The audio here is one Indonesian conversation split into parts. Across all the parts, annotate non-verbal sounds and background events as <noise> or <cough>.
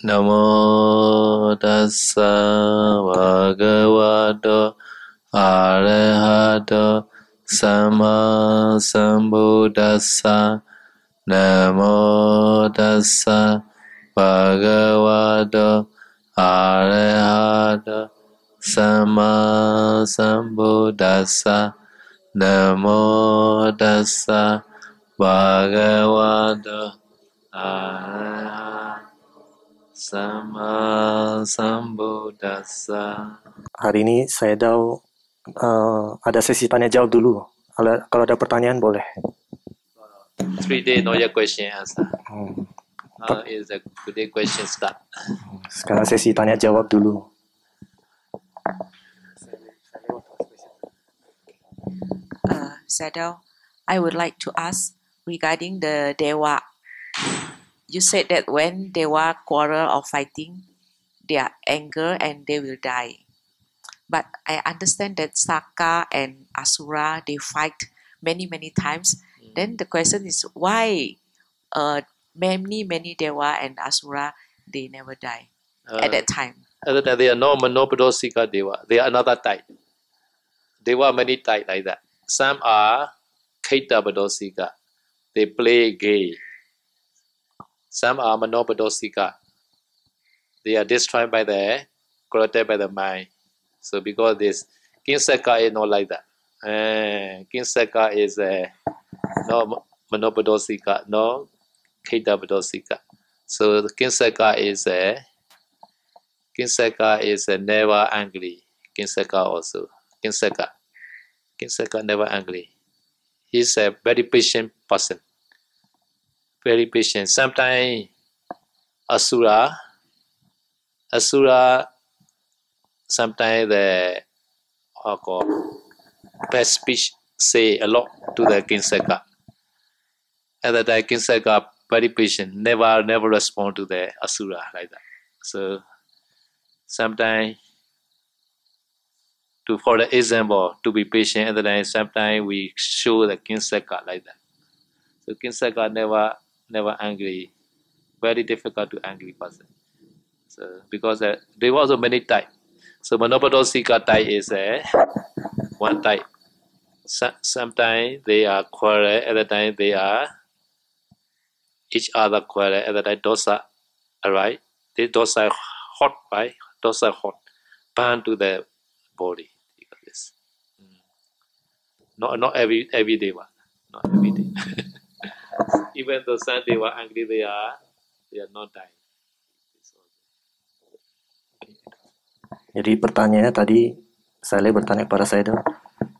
Namo tassa bhagavato arahato sama sambuddhassa Namo tassa bhagavato arahato sama sambuddhassa Namo tassa bhagavato arahato Sama dasa. Hari ini saya tahu uh, eh, ada sesi tanya jawab dulu. Kalau, kalau ada pertanyaan boleh. Three day no question asa. Ya, hmm. Now is a good day question start. Sekarang sesi tanya jawab dulu. Uh, Sadao, I would like to ask regarding the Dewa You said that when they were quarrel or fighting, they are anger and they will die. But I understand that Saka and Asura they fight many many times. Mm. Then the question is why uh, many many Dewa and Asura they never die uh, at that time. Other than they are no Manopodosika Dewa. They are another type. They were many type like that. Some are Kaita Badosika. They play game some are monopodosika. They are destroyed by the corrupted by the mind. So because this Kinsaka is not like that. Uh, eh, Kinsaka is eh, a no monopodosika, no kedapodosika. So Kinsaka is a eh, Kinsaka is never angry. Kinsaka also. Kinsaka. Kinsaka never angry. He's a very patient person very patient. Sometimes asura, asura, sometimes the how called bad speech say a lot to the Kinsaka. And that the Kinsaka very patient, never never respond to the asura like that. So sometimes to for the example to be patient and then sometimes we show the Kinsaka like that. So Kinsaka never never angry, very difficult to angry person. So because uh, there was a many type. So sika type is uh, one type. So, sometimes they are quarrel, other time they are each other quarrel, other time dosa, alright? They dosa hot, right? Dosa hot, burn to the body. Because this. Mm. Not not every every day one, not every day. <laughs> Even though some they were angry, they are, they are not dying. Jadi pertanyaannya tadi saya bertanya kepada Saido.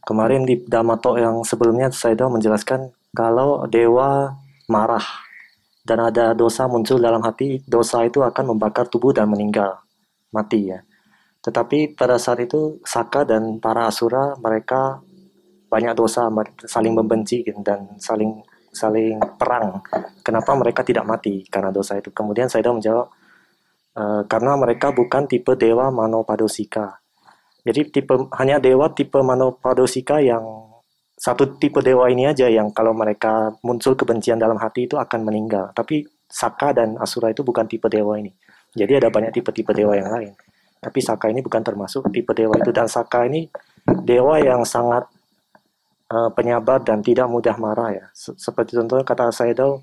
Kemarin di Damato yang sebelumnya Saido menjelaskan kalau dewa marah dan ada dosa muncul dalam hati, dosa itu akan membakar tubuh dan meninggal, mati ya. Tetapi pada saat itu Saka dan para Asura mereka banyak dosa, saling membenci dan saling saling perang. Kenapa mereka tidak mati karena dosa itu? Kemudian Saida menjawab, e, karena mereka bukan tipe dewa Manopadosika. Jadi tipe hanya dewa tipe Manopadosika yang satu tipe dewa ini aja yang kalau mereka muncul kebencian dalam hati itu akan meninggal. Tapi Saka dan Asura itu bukan tipe dewa ini. Jadi ada banyak tipe-tipe dewa yang lain. Tapi Saka ini bukan termasuk tipe dewa itu dan Saka ini dewa yang sangat Eh, penyabar dan tidak mudah marah ya. Seperti contohnya kata Saidal,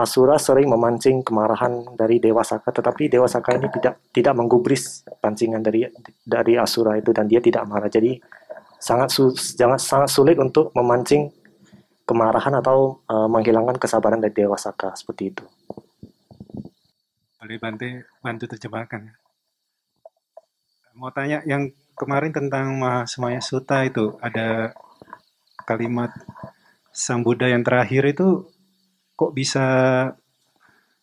Asura sering memancing kemarahan dari Dewa Saka, tetapi Dewa Saka ini tidak tidak menggubris pancingan dari dari Asura itu dan dia tidak marah. Jadi sangat sangat, sangat sulit untuk memancing kemarahan atau uh, menghilangkan kesabaran dari Dewa Saka seperti itu. Boleh bantu bantu terjemahkan. Ya. Mau tanya yang kemarin tentang semuanya Suta itu ada kalimat Sang Buddha yang terakhir itu kok bisa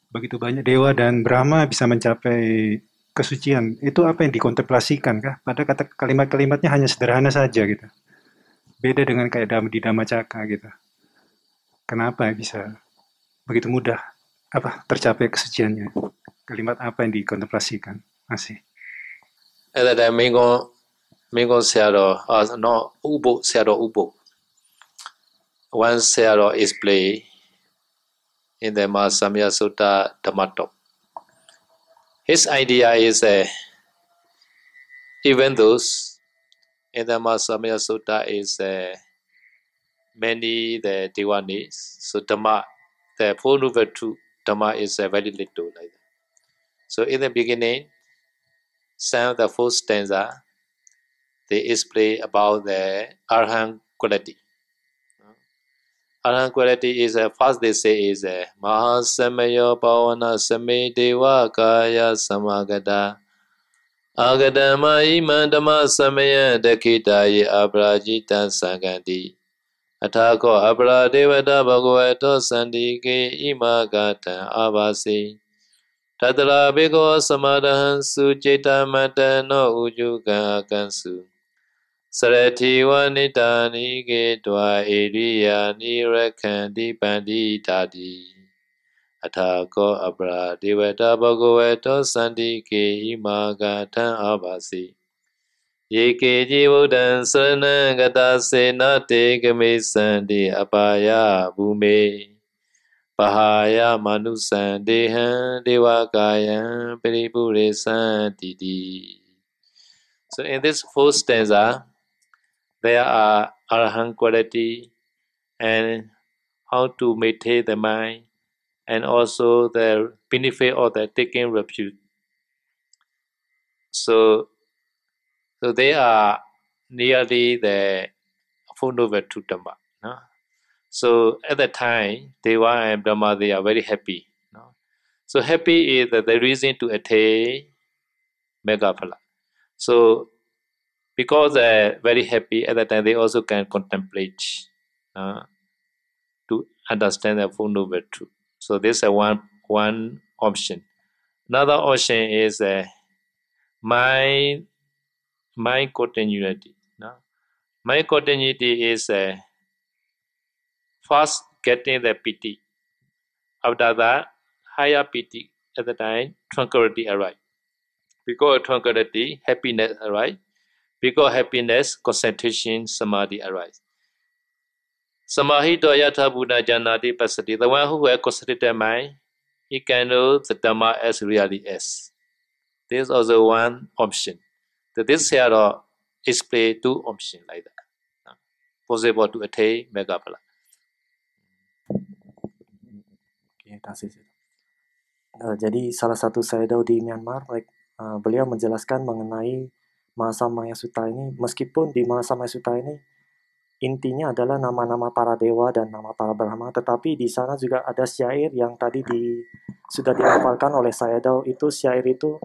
begitu banyak dewa dan Brahma bisa mencapai kesucian. Itu apa yang dikontemplasikan kah? Pada kata kalimat-kalimatnya hanya sederhana saja gitu. Beda dengan kayak di Dhammacaka gitu. Kenapa bisa begitu mudah apa tercapai kesuciannya? Kalimat apa yang dikontemplasikan? Masih. Ada ada minggu no ubu once arrow is played in the Mahasamya Sutta Dhammatok. His idea is that even those in the Mahasamya Sutta is uh, many the Devanis, so Dhamma, the four number two Dhamma is uh, very little like that. So in the beginning, some of the first stanza, they explain about the Arhan quality. Arhan quality is a first they say is a Mahasamayo Pavana Same Deva Kaya Samagata Agadama Imandama Samaya Dakitaye Abrajita Sagati Atako Abradevata Bhagavato Sandike Imagata Abasi Tadra Bego Samadahan Su Chita Matano Ujuga Kansu စရတိဝနိတာနိကေတွာဣရိယာနိရခန္တိပန္တိတာတိအထာကောအပရာဒေဝတာဘဂဝေတောစန္တိကေဟိမာဂထံအာပါစီယေကေជីဝုဒ္ဒံသရဏံဂတစေနတေကမေစန္တိအပါယဘူမေပဟာယမနုစံဒေဟံဒေဝကာယံပရိပုရိစံတိတိ So in this fourth stanza, There are arahant quality and how to maintain the mind and also the benefit of the taking refuge. So, so they are nearly the to Dhamma. No? So at that time, Deva and Brahma, they are very happy. No? So happy is the, the reason to attain Megaphala. So because they're very happy at that time they also can contemplate uh, to understand the full noble truth so this is one one option another option is uh, my my continuity no? my continuity is uh, first getting the pity after that higher pity at the time tranquility arrive because tranquility happiness arrive Because happiness, concentration, samadhi arise. Samadhi yata buddha janati pasati. The one who has concentrated mind, he can know the Dhamma as really is. This is also one option. So this Theravada explain two options like that. Possible to attain Megapala. kasih Uh, jadi salah satu saya di Myanmar, like, uh, beliau menjelaskan mengenai masa Maya Suta ini, meskipun di masa Maya Suta ini intinya adalah nama-nama para dewa dan nama para brahma, tetapi di sana juga ada syair yang tadi di, sudah dihafalkan oleh saya Dao itu syair itu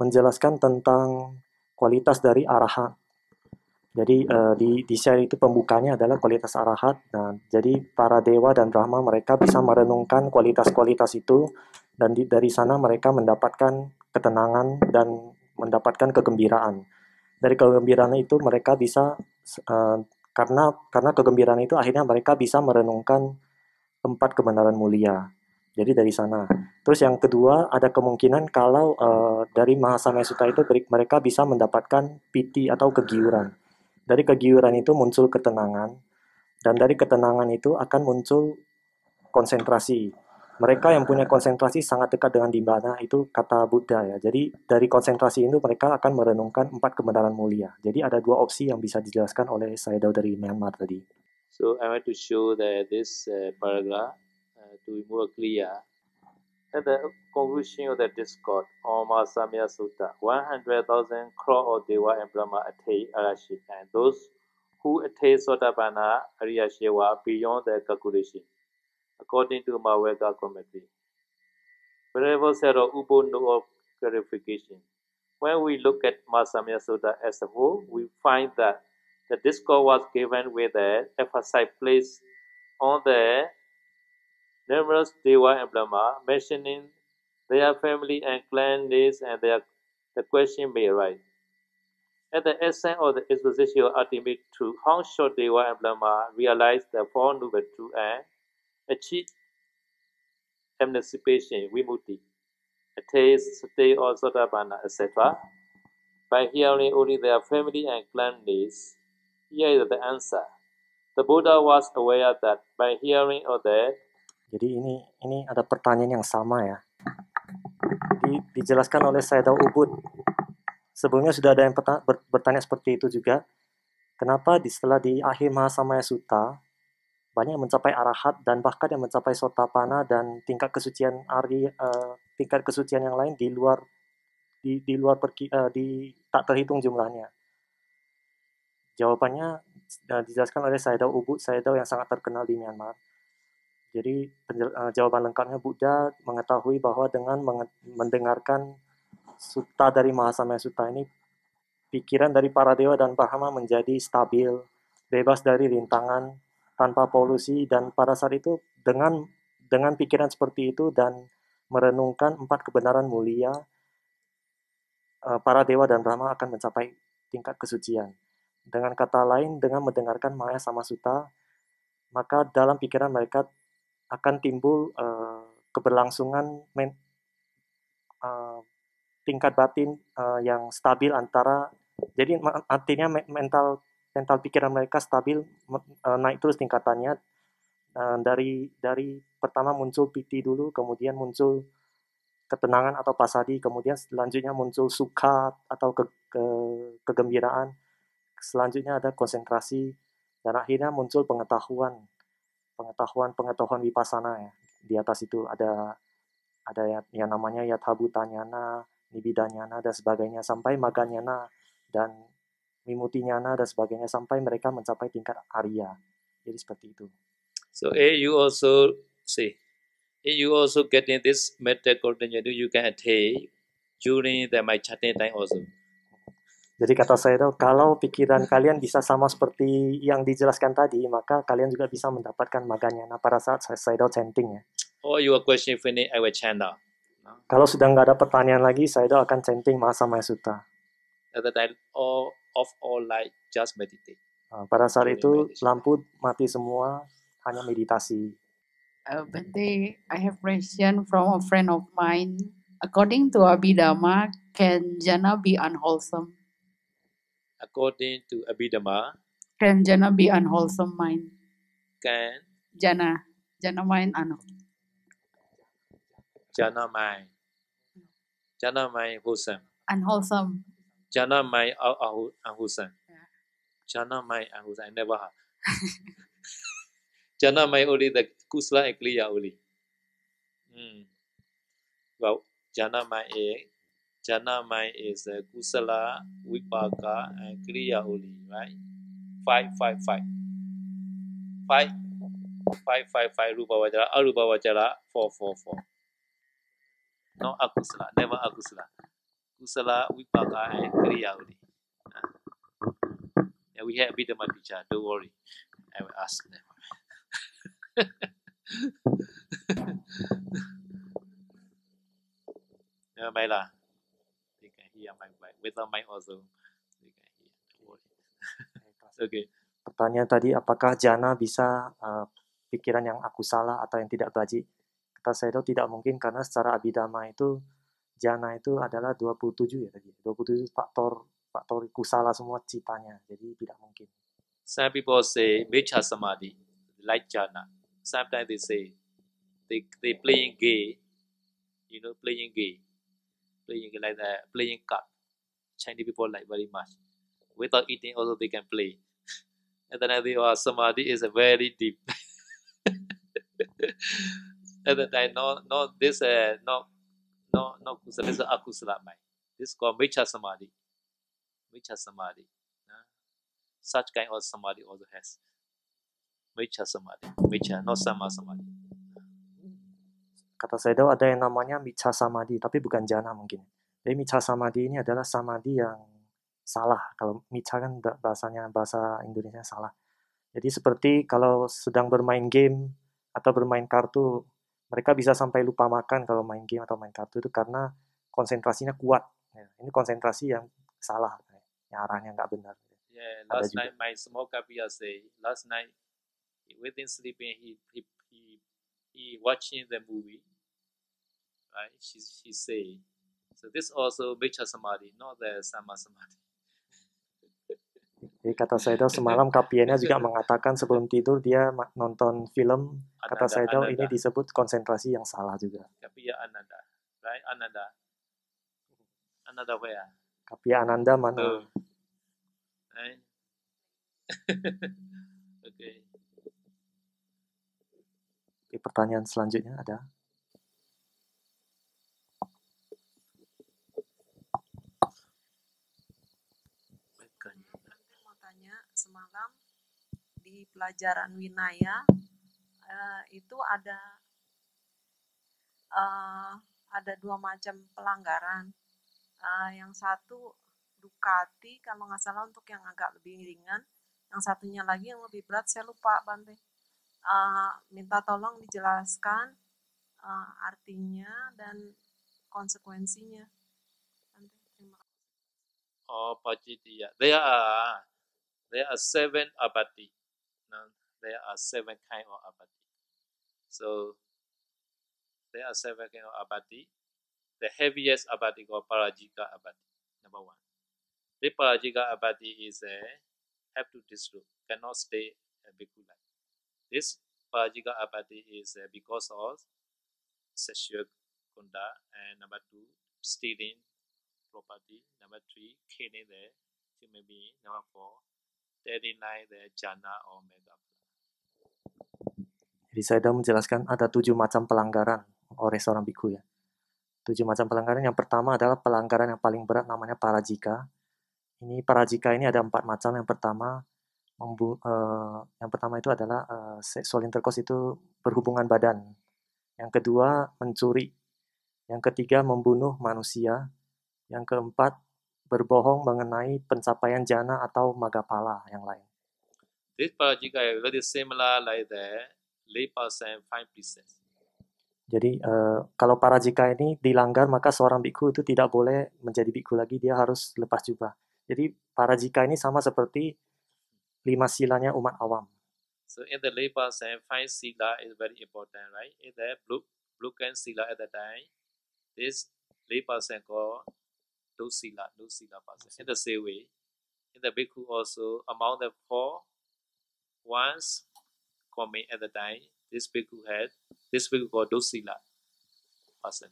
menjelaskan tentang kualitas dari arahat. Jadi uh, di, di syair itu pembukanya adalah kualitas arahat. Nah, jadi para dewa dan brahma mereka bisa merenungkan kualitas-kualitas itu dan di, dari sana mereka mendapatkan ketenangan dan mendapatkan kegembiraan. Dari kegembiraan itu mereka bisa uh, karena karena kegembiraan itu akhirnya mereka bisa merenungkan empat kebenaran mulia. Jadi dari sana. Terus yang kedua ada kemungkinan kalau uh, dari mahasamaya Sutta itu mereka bisa mendapatkan piti atau kegiuran. Dari kegiuran itu muncul ketenangan dan dari ketenangan itu akan muncul konsentrasi mereka yang punya konsentrasi sangat dekat dengan dimana itu kata Buddha ya. Jadi dari konsentrasi itu mereka akan merenungkan empat kebenaran mulia. Jadi ada dua opsi yang bisa dijelaskan oleh saya dari Myanmar tadi. So I want to show that this uh, paragraph uh, to be more clear at the conclusion of the discord Oma Mahasamya Sutta, 100,000 crore of Deva and Brahma attain Arashi, and those who attain Sotapanna Ariyashewa beyond the calculation. according to Mawega committee. Prevo Sero Ubo no of clarification. When we look at Masamya Sutta as a whole, we find that the discourse was given with a emphasis placed on the numerous Dewa emblema, mentioning their family and clan names and their, the question may arise. At the essence of the exposition of ultimate truth, how should Dewa emblema realize the four noble truths and achieve emancipation, vimutti, taste, state or sotapanna, etc. By hearing only their family and clan needs, here is the answer. The Buddha was aware that by hearing or that. Jadi ini ini ada pertanyaan yang sama ya. Di, dijelaskan oleh saya tahu Ubud. Sebelumnya sudah ada yang bertanya seperti itu juga. Kenapa di setelah di akhir Mahasamaya Sutta banyak yang mencapai arahat dan bahkan yang mencapai sotapana dan tingkat kesucian ari uh, tingkat kesucian yang lain di luar di, di luar perki, uh, di tak terhitung jumlahnya. Jawabannya uh, dijelaskan oleh Sayadaw Ubud Sayadaw yang sangat terkenal di Myanmar. Jadi uh, jawaban lengkapnya Buddha mengetahui bahwa dengan mendengarkan sutta dari Mahasamaya Sutta ini pikiran dari para dewa dan Brahma menjadi stabil, bebas dari rintangan tanpa polusi dan pada saat itu dengan dengan pikiran seperti itu dan merenungkan empat kebenaran mulia eh, para dewa dan Brahma akan mencapai tingkat kesucian. Dengan kata lain, dengan mendengarkan Maya sama Suta, maka dalam pikiran mereka akan timbul uh, keberlangsungan men, uh, tingkat batin uh, yang stabil antara jadi artinya mental mental pikiran mereka stabil e, naik terus tingkatannya e, dari dari pertama muncul piti dulu kemudian muncul ketenangan atau pasadi kemudian selanjutnya muncul suka atau ke, ke, kegembiraan selanjutnya ada konsentrasi dan akhirnya muncul pengetahuan pengetahuan pengetahuan wipasana ya di atas itu ada ada yang, yang namanya yathabutanyana nibidanyana dan sebagainya sampai maganyana dan Mimutinyana dan sebagainya sampai mereka mencapai tingkat Arya. Jadi seperti itu. So A you also see, A you also getting this method jadi you can attain during the my chatting time also. Jadi kata saya itu, kalau pikiran kalian bisa sama seperti yang dijelaskan tadi, maka kalian juga bisa mendapatkan maganya nah pada saat saya saya chanting ya. oh you your question finish, I will chant now. Kalau sudah nggak ada pertanyaan lagi, saya akan chanting Maya Sutta. At the oh, time, all off all light, just meditate. Ah, pada saat itu lampu mati semua, hanya meditasi. Uh, but they, I have question from a friend of mine. According to Abhidhamma, can jhana be unwholesome? According to Abhidhamma, can jhana be unwholesome mind? Can jhana, jhana mind unwholesome. Jhana mind, jhana mind wholesome. Unwholesome. Jana Mai Ahusan. Jana Mai Ahusan. I never ha. Jana Mai Uli the Kusla Ekliya Uli. Hmm. Well, Jana Mai e, Jana Mai is the Kusala Vipaka and Kriya Uli, right? Five, five, five. Five, five, five, five, Rupa wajara, Arupa wajara, four, four, four. No Akusala, never Akusala tout wipaka and kriya only. Yeah, we have of my picture, Don't worry, I will ask them. <laughs> Never mind lah. They can hear my mic. Without mic also, they can hear. Don't worry. <laughs> okay. Pertanyaan tadi, apakah jana bisa uh, pikiran yang aku salah atau yang tidak baji? Kata saya itu tidak mungkin karena secara abidama itu jana itu adalah 27 ya tadi. 27 faktor faktor kusala semua citanya. Jadi tidak mungkin. Some people say mecha samadhi, like jana. Sometimes they say they they playing gay, you know, playing gay, playing like that, playing card. Chinese people like very much. Without eating, also they can play. <laughs> And then they are samadhi is a very deep. <laughs> and then I no no, this uh, no no, no kusalezo akusalamai. This is called Micha Samadhi. samadi. Samadhi. Uh, such kind of Samadhi also has Micha Samadhi. Micha, not Sama Samadhi. Kata saya ada yang namanya Micha Samadhi, tapi bukan jana mungkin. Jadi Micha Samadhi ini adalah Samadhi yang salah. Kalau Micha kan bahasanya bahasa Indonesia salah. Jadi seperti kalau sedang bermain game atau bermain kartu mereka bisa sampai lupa makan kalau main game atau main kartu itu karena konsentrasinya kuat. Ya, ini konsentrasi yang salah, ya, arahnya nggak benar. Yeah, last night my smoker beer say, last night within sleeping he he he, he watching the movie, right? She she say, so this also vichya samadhi, not the sama samadhi. Jadi kata Saidal semalam KPN-nya juga mengatakan sebelum tidur dia nonton film. kata Saidal Ananda. ini disebut konsentrasi yang salah juga. Kapiya Ananda, right? Ananda. Ananda where? Kapiya Ananda mana? Uh. Right? <laughs> okay. Oke, pertanyaan selanjutnya ada? pelajaran winaya uh, itu ada uh, ada dua macam pelanggaran. Uh, yang satu Ducati kalau nggak salah untuk yang agak lebih ringan, yang satunya lagi yang lebih berat saya lupa Bante. Uh, minta tolong dijelaskan uh, artinya dan konsekuensinya. Bante, terima kasih. Oh, Pak Jiti, ya. There are, ah, there are seven abadi Now, there are seven kind of abadi. So there are seven kind of abadi. The heaviest abadi called parajika abadi, number one. The parajika abadi is a have to disrobe, cannot stay a bhikkhu This parajika abadi is a, because of sexual kunda. and number two, stealing property, number three, killing the human being, number four, 39 the jana or Jadi saya sudah menjelaskan ada tujuh macam pelanggaran oleh seorang biku ya. Tujuh macam pelanggaran. Yang pertama adalah pelanggaran yang paling berat namanya parajika. Ini parajika ini ada empat macam. Yang pertama membu uh, yang pertama itu adalah uh, seksual intercourse itu berhubungan badan. Yang kedua mencuri. Yang ketiga membunuh manusia. Yang keempat berbohong mengenai pencapaian jana atau magapala yang lain. This is very similar like the five Jadi uh, kalau jika ini dilanggar maka seorang biku itu tidak boleh menjadi biku lagi dia harus lepas jubah. Jadi para jika ini sama seperti lima silanya umat awam. So in the labor person five sila is very important, right? In the blue blue sila at the time, this labor person called Dosila, Dosila pasa. In the same way, in the bhikkhu also, among the four, ones coming at the time, this bhikkhu had, this bhikkhu called Dosila pasa.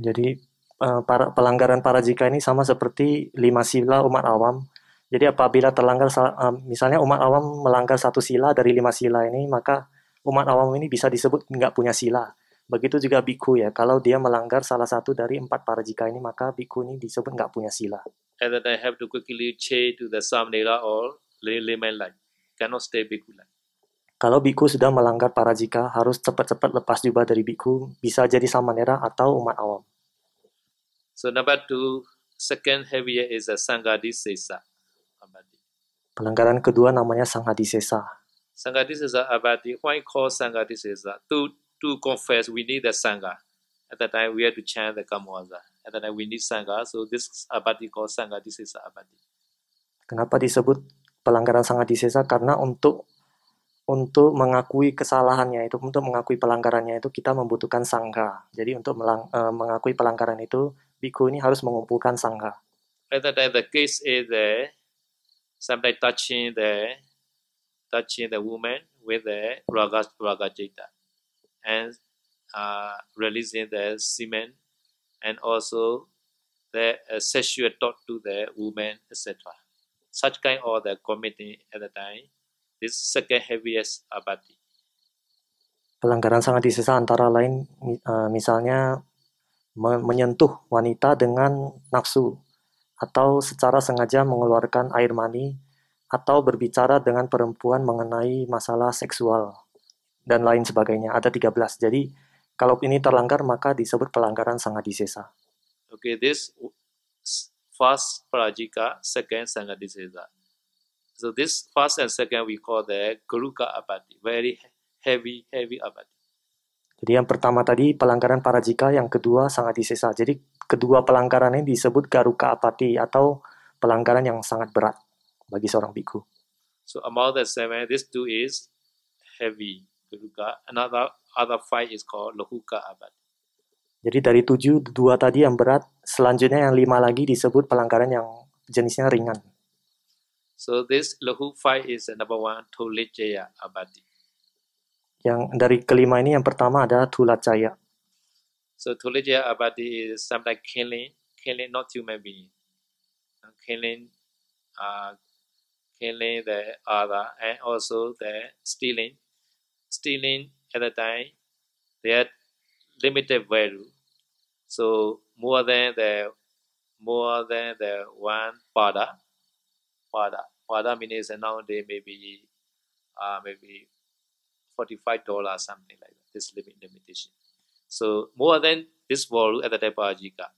Jadi uh, para pelanggaran para jika ini sama seperti lima sila umat awam. Jadi apabila terlanggar, eh, misalnya umat awam melanggar satu sila dari lima sila ini, maka umat awam ini bisa disebut nggak punya sila. Begitu juga biku ya, kalau dia melanggar salah satu dari empat para jika ini, maka biku ini disebut nggak punya sila. And then I have to quickly change to the samnela or layman line. Cannot stay biku line. Kalau biku sudah melanggar para jika harus cepat-cepat lepas jubah dari biku, bisa jadi samanera atau umat awam. So number two, second heavier is a sesa. Pelanggaran kedua namanya sangadisesa. sesa abadi. Why call sesa? Two to confess, we need the Sangha. At that time, we had to chant the Kamuaza. At that time, we need Sangha. So this abadi called Sangha, this is abadi. Kenapa disebut pelanggaran sangat disesa? Karena untuk untuk mengakui kesalahannya itu, untuk mengakui pelanggarannya itu kita membutuhkan sangha. Jadi untuk melang, uh, mengakui pelanggaran itu, biku ini harus mengumpulkan sangha. At that time, the case is there, eh, somebody touching the touching the woman with the raga raga jita and uh, religion, their semen, and also their uh, sexual talk to the women, etc. Such kind of the committing at the time, this second heaviest abati. Pelanggaran sangat disisa antara lain uh, misalnya menyentuh wanita dengan nafsu atau secara sengaja mengeluarkan air mani atau berbicara dengan perempuan mengenai masalah seksual dan lain sebagainya. Ada 13. Jadi kalau ini terlanggar maka disebut pelanggaran sangat disesa. Okay, this first prajika, second sangat disesa. So this first and second we call the guruka apati, very heavy, heavy apati. Jadi yang pertama tadi pelanggaran parajika, yang kedua sangat disesa. Jadi kedua pelanggaran ini disebut garuka apati atau pelanggaran yang sangat berat bagi seorang biku. So among the seven, these two is heavy. Luka. Another other five is called Lohuka Abad. Jadi dari tujuh, dua tadi yang berat, selanjutnya yang lima lagi disebut pelanggaran yang jenisnya ringan. So this Lohu five is the number one Tulajaya Abadi. Yang dari kelima ini yang pertama adalah Tulajaya. So Tulajaya Abadi is something like killing, killing not human being, killing, uh, killing the other, and also the stealing, stealing at the time, they had limited value. So more than the more than the one pada, pada, pada means nowadays maybe uh, maybe forty five dollars something like that. This limit limitation. So more than this value at the time pajika.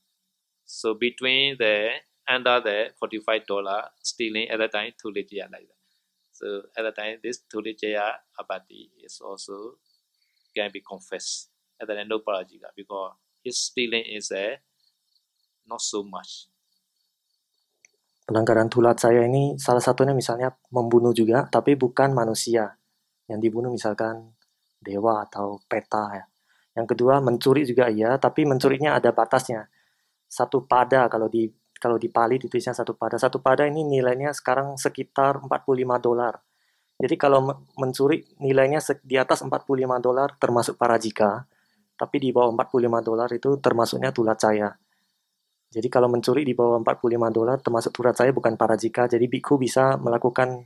So between the under the forty five dollar stealing at the time to like that. So at the time, this Tulijaya abadi is also can be confessed at the end no parajika because his feeling is there, not so much. Pelanggaran tulat saya ini salah satunya misalnya membunuh juga, tapi bukan manusia. Yang dibunuh misalkan dewa atau peta ya. Yang kedua mencuri juga iya, tapi mencurinya ada batasnya. Satu pada kalau di kalau di Pali ditulisnya satu pada. Satu pada ini nilainya sekarang sekitar 45 dolar. Jadi kalau mencuri nilainya di atas 45 dolar termasuk parajika, tapi di bawah 45 dolar itu termasuknya cahaya. Jadi kalau mencuri di bawah 45 dolar termasuk cahaya bukan parajika, jadi biku bisa melakukan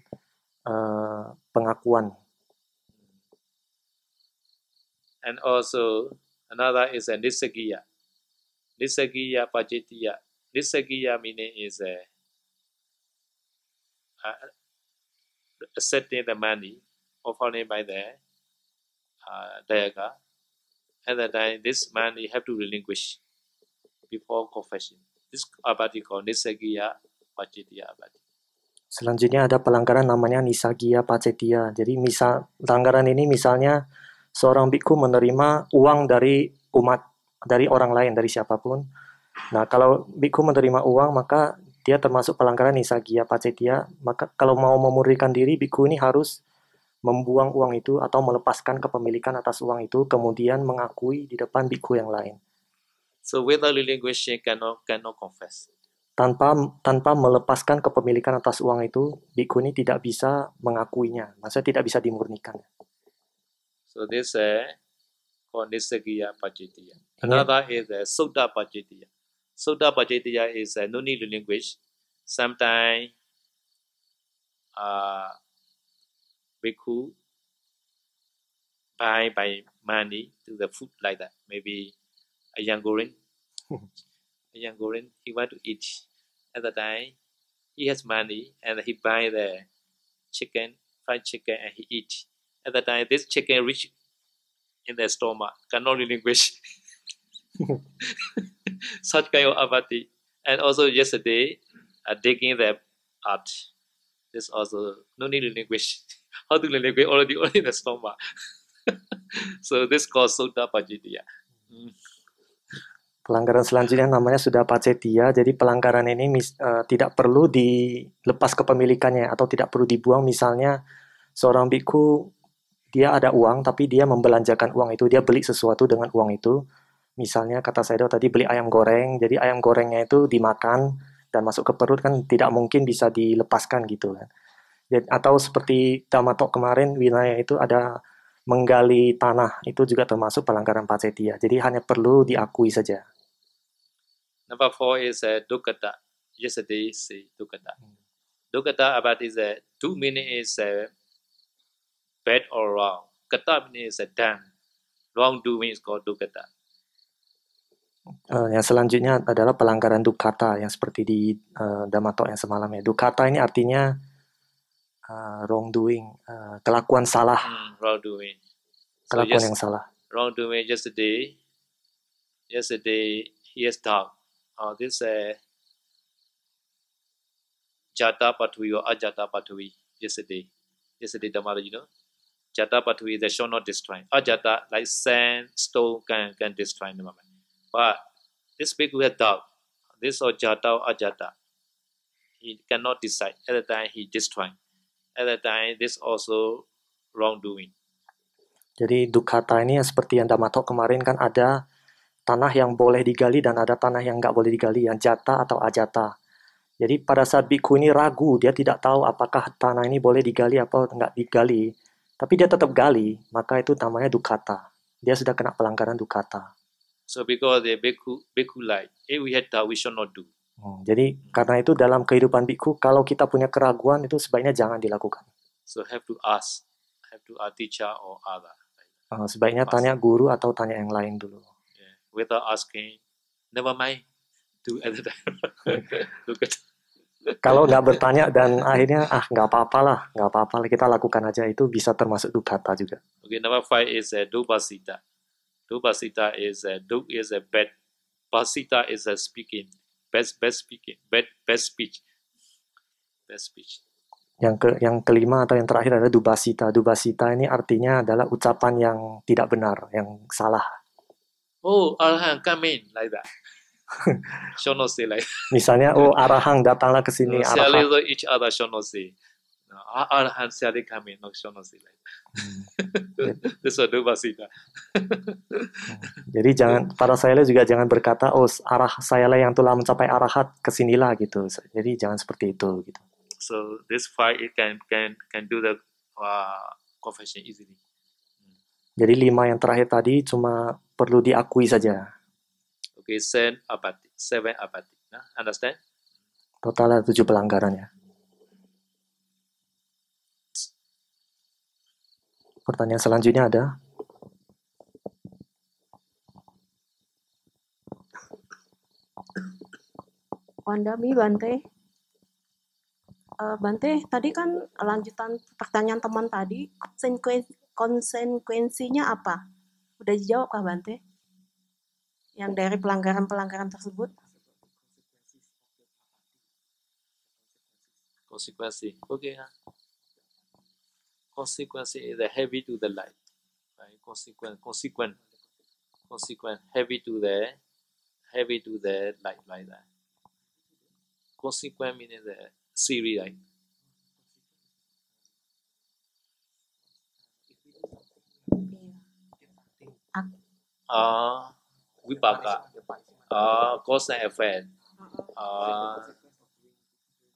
uh, pengakuan. And also another is a nisagiya. Nisagiya pajitiya Risagi yamini is a, uh, the money offering by the uh, dayaka At the time, this money you have to relinquish before confession. This abadi called Nisagiya Pacetiya abadi. Selanjutnya ada pelanggaran namanya Nisagiya Pacetiya. Jadi misal pelanggaran ini misalnya seorang biku menerima uang dari umat, dari orang lain, dari siapapun Nah, kalau biku menerima uang, maka dia termasuk pelanggaran nisagia pacetia. Maka kalau mau memurnikan diri, biku ini harus membuang uang itu atau melepaskan kepemilikan atas uang itu, kemudian mengakui di depan biku yang lain. So without the language, cannot, cannot confess. Tanpa tanpa melepaskan kepemilikan atas uang itu, biku ini tidak bisa mengakuinya. Maksudnya tidak bisa dimurnikan. So this is uh, Kondisigia Pacitia. Another is uh, Sudha Pacitia. Sutta Pachaitya is a uh, uh, no need to language. Sometimes uh, could buy by money to the food like that. Maybe a young Gorin, <laughs> a young Gorin, he want to eat. At the time, he has money and he buy the chicken, fried chicken, and he eat. At the time, this chicken reach in the stomach, cannot relinquish. <laughs> <laughs> such kind of apathy. And also yesterday, uh, digging the art. This also no need to language. <laughs> How to language already only in the stomach. <laughs> so this cause Sota Pacitia. Mm. Pelanggaran selanjutnya namanya sudah pacetia, jadi pelanggaran ini uh, tidak perlu dilepas kepemilikannya atau tidak perlu dibuang. Misalnya seorang biku dia ada uang tapi dia membelanjakan uang itu, dia beli sesuatu dengan uang itu, Misalnya kata saya tadi beli ayam goreng, jadi ayam gorengnya itu dimakan dan masuk ke perut kan tidak mungkin bisa dilepaskan gitu kan. Jadi, atau seperti Damatok kemarin wilayah itu ada menggali tanah itu juga termasuk pelanggaran pacetia. Ya. Jadi hanya perlu diakui saja. Number four is a eh, dukkata. Yesterday a eh, dukkata. Hmm. Dukkata about is a eh, two meaning is a bad or wrong. Kata meaning is a done. Wrong doing is called dukkata. Eh, yang selanjutnya adalah pelanggaran dukata yang seperti di uh, Damato yang semalam ya. Dukata ini artinya uh, eh, doing uh, kelakuan salah. Hmm, wrongdoing. So kelakuan just, yang salah. wrong doing yesterday. Yesterday he has done. Uh, this uh, jata patui or ajata patui yesterday. Yesterday Damato, you know. Jata patui, they shall not destroy. Ajata, like sand, stone, can, can destroy in the moment. But this big had doubt. This or jata or ajata. He cannot decide. At the time he just trying. At the time this also wrongdoing. Jadi dukata ini yang seperti yang Damato kemarin kan ada tanah yang boleh digali dan ada tanah yang nggak boleh digali, yang jata atau ajata. Jadi pada saat biku ini ragu, dia tidak tahu apakah tanah ini boleh digali atau nggak digali. Tapi dia tetap gali, maka itu namanya dukata. Dia sudah kena pelanggaran dukata. So because they bhikkhu, bhikkhu like, eh we had we shall not do. Hmm, jadi karena itu dalam kehidupan bhikkhu, kalau kita punya keraguan itu sebaiknya jangan dilakukan. So have to ask, have to ask teacher or other. Uh, sebaiknya ask. tanya guru atau tanya yang lain dulu. Yeah. Without asking, never mind, do other. <laughs> Look at kalau nggak bertanya dan akhirnya ah nggak apa-apa lah, nggak apa-apa kita lakukan aja itu bisa termasuk dukata juga. Okay, number five is uh, eh, dubasita. Dubasita is a duk is a bad. Pasita is a speaking. Best best speaking. Bad best speech. Best speech. Yang ke yang kelima atau yang terakhir adalah dubasita. Dubasita ini artinya adalah ucapan yang tidak benar, yang salah. Oh, arahang come in like that. <laughs> shonosi like. Misalnya, oh arahang datanglah ke sini. Arahang. each other shonosi. Arahan ha kami no yo no sé. Sesuatu basita. Jadi jangan para saya juga jangan berkata oh arah saya yang telah mencapai arahat kesinilah gitu. Jadi jangan seperti itu gitu. So this five it can can can do the uh, confession easily. Hmm. Jadi lima yang terakhir tadi cuma perlu diakui saja. Okay, seven abadi, seven abadi. Nah, understand? Total ada tujuh pelanggaran ya. Pertanyaan selanjutnya ada? Wandami Bante. Uh, Bante, tadi kan lanjutan pertanyaan teman tadi, konsekuensinya apa? Udah dijawab kah Bante? Yang dari pelanggaran-pelanggaran tersebut? Konsekuensi, oke okay, ya. Consequence is the heavy to the light. Right? Consequent, consequent, consequent, heavy to the, heavy to the light like that. Consequent meaning the series light. Uh, ah, vipaka. Uh, cause and effect. Uh,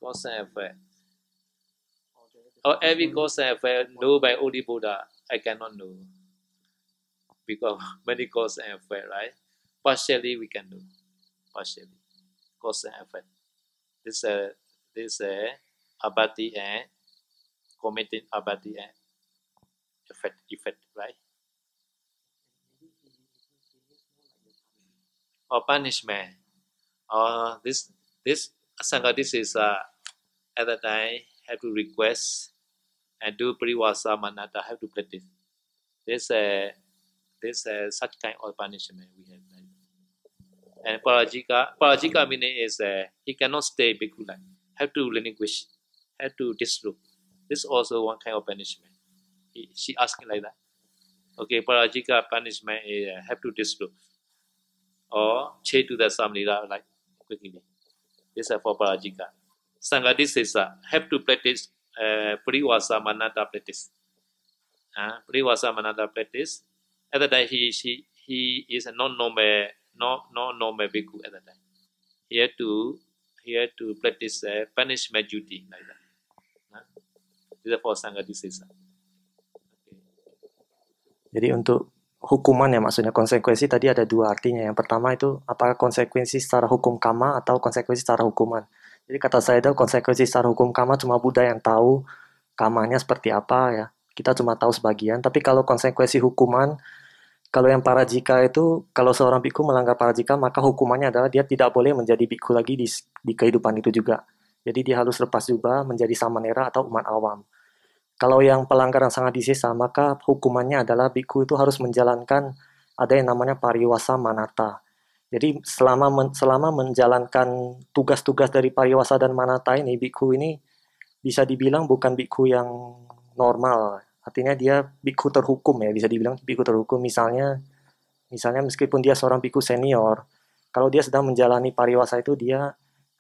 cause and effect. Or every mm-hmm. cause I have know by only Buddha, I cannot know. Because <laughs> many cause I effect, right? Partially we can know. Partially. cause and effect. This uh, this uh, abati and eh? committing abati and eh? effect effect, right? Or punishment. Or this this Sangha, this is uh, at that time have to request and do parivasa manata have to practice. this. Uh, this there's uh, such kind of punishment we have. Right? And parajika parajika meaning is uh, he cannot stay bhikkhu have to relinquish, have to disrobe. This also one kind of punishment. He, she asking like that. Okay, parajika punishment is uh, eh, have to disrobe or change to the samlila like quickly. This is for parajika. Sangadisesa have to practice Eh, Priwasa manada Manata practice. Uh, manada Manata practice. At that time, he, she, he is a non-nome, non-nome bhikkhu at that time. He had to, he had to practice uh, punishment duty like that. This is for Sangha Disesa. Jadi untuk hukuman ya maksudnya konsekuensi tadi ada dua artinya. Yang pertama itu apakah konsekuensi secara hukum kama atau konsekuensi secara hukuman. Jadi kata saya itu konsekuensi secara hukum karma cuma Buddha yang tahu kamanya seperti apa ya. Kita cuma tahu sebagian, tapi kalau konsekuensi hukuman kalau yang para jika itu, kalau seorang biku melanggar para jika maka hukumannya adalah dia tidak boleh menjadi biku lagi di, di kehidupan itu juga. Jadi dia harus lepas juga menjadi samanera atau umat awam. Kalau yang pelanggaran sangat disisa, maka hukumannya adalah biku itu harus menjalankan ada yang namanya pariwasa manata. Jadi selama men, selama menjalankan tugas-tugas dari pariwasa dan manata ini, biku ini bisa dibilang bukan biku yang normal. Artinya dia biku terhukum ya, bisa dibilang biku terhukum. Misalnya, misalnya meskipun dia seorang biku senior, kalau dia sedang menjalani pariwasa itu dia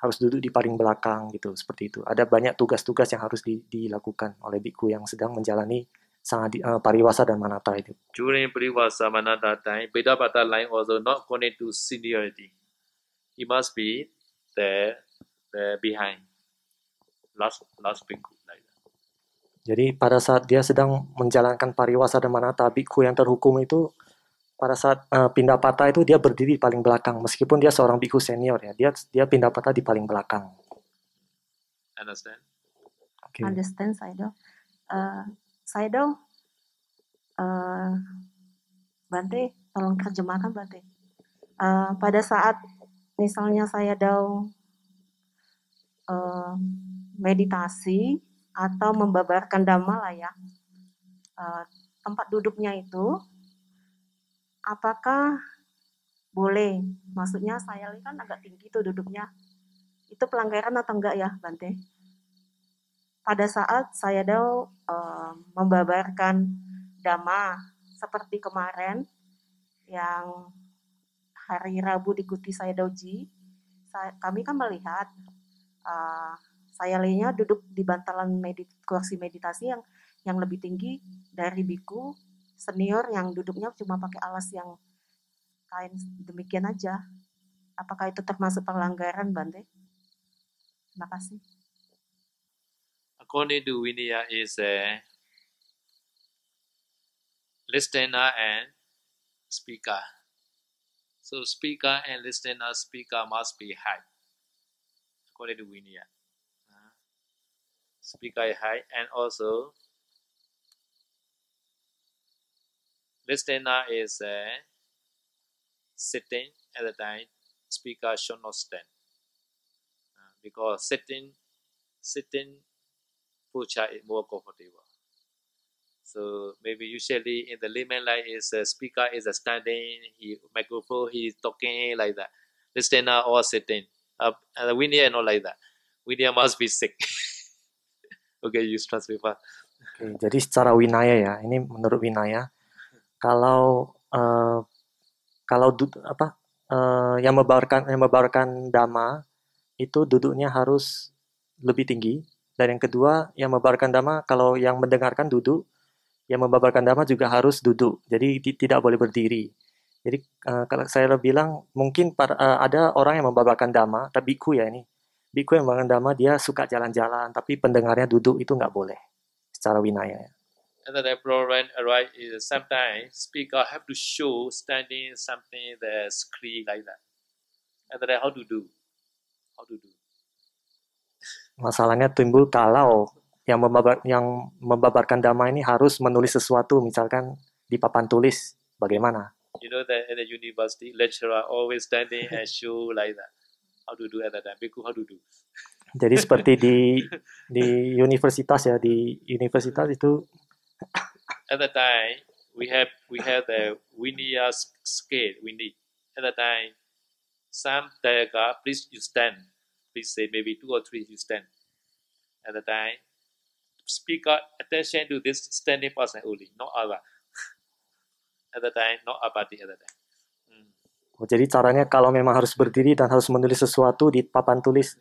harus duduk di paling belakang gitu, seperti itu. Ada banyak tugas-tugas yang harus di, dilakukan oleh biku yang sedang menjalani sangat uh, pariwasa dan manata itu. During pariwasa manata time, beda pada lain, also not connect to seniority. He must be there, there behind. Last last bhikkhu like Jadi pada saat dia sedang menjalankan pariwasa dan manata bhikkhu yang terhukum itu pada saat uh, pindah patah itu dia berdiri paling belakang meskipun dia seorang bhikkhu senior ya dia dia pindah patah di paling belakang understand okay. understand saya uh, eh, saya dong uh, Bante tolong terjemahkan Bante uh, pada saat misalnya saya dong uh, meditasi atau membabarkan dhamma lah ya uh, tempat duduknya itu apakah boleh maksudnya saya kan agak tinggi tuh duduknya itu pelanggaran atau enggak ya Bante? pada saat saya Del uh, membabarkan dama seperti kemarin yang hari Rabu diikuti saya Doji, kami kan melihat uh, saya lainnya duduk di bantalan medit, kursi meditasi yang yang lebih tinggi dari biku senior yang duduknya cuma pakai alas yang kain demikian aja. Apakah itu termasuk pelanggaran, Bante? Terima kasih. Konidu Vinaya is a listener and speaker. So speaker and listener, speaker must be high, according to Vinaya. speaker is high and also listener is uh, sitting at the time, speaker should not stand. Uh, because sitting, sitting pucha is more comfortable. So maybe usually in the layman like is a speaker is a standing, he microphone he's talking like that. Listener or sitting. Uh, and the winner not like that. Winner must be sick. <laughs> okay, use transfer fast. Oke, jadi secara winaya ya, ini menurut winaya, kalau uh, kalau apa uh, yang mebabarkan yang mebabarkan dama itu duduknya harus lebih tinggi dan yang kedua, yang membabarkan dhamma, kalau yang mendengarkan duduk, yang membabarkan dhamma juga harus duduk. Jadi tidak boleh berdiri. Jadi uh, kalau saya bilang mungkin para, uh, eh, ada orang yang membabarkan dhamma, tapi biku ya ini. Biku yang membabarkan dhamma dia suka jalan-jalan, tapi pendengarnya duduk itu nggak boleh secara winaya. Ya. And then when arrive is sometimes speaker have to show standing something the screen like that. And then how to do, how to do. Masalahnya timbul kalau yang membabar, yang membabarkan damai ini harus menulis sesuatu misalkan di papan tulis bagaimana? You know that at the university lecturer always standing and show like that. How to do at that time? Biku, how to do? Jadi seperti di di universitas ya di universitas itu. At that time we have we have the windy scale windy. At that time some tiger please you stand please say maybe two or three you stand at the time. Speak out attention to this standing person only, not other. <laughs> at the time, not abadi at the time. Hmm. Oh, jadi caranya kalau memang harus berdiri dan harus menulis sesuatu di papan tulis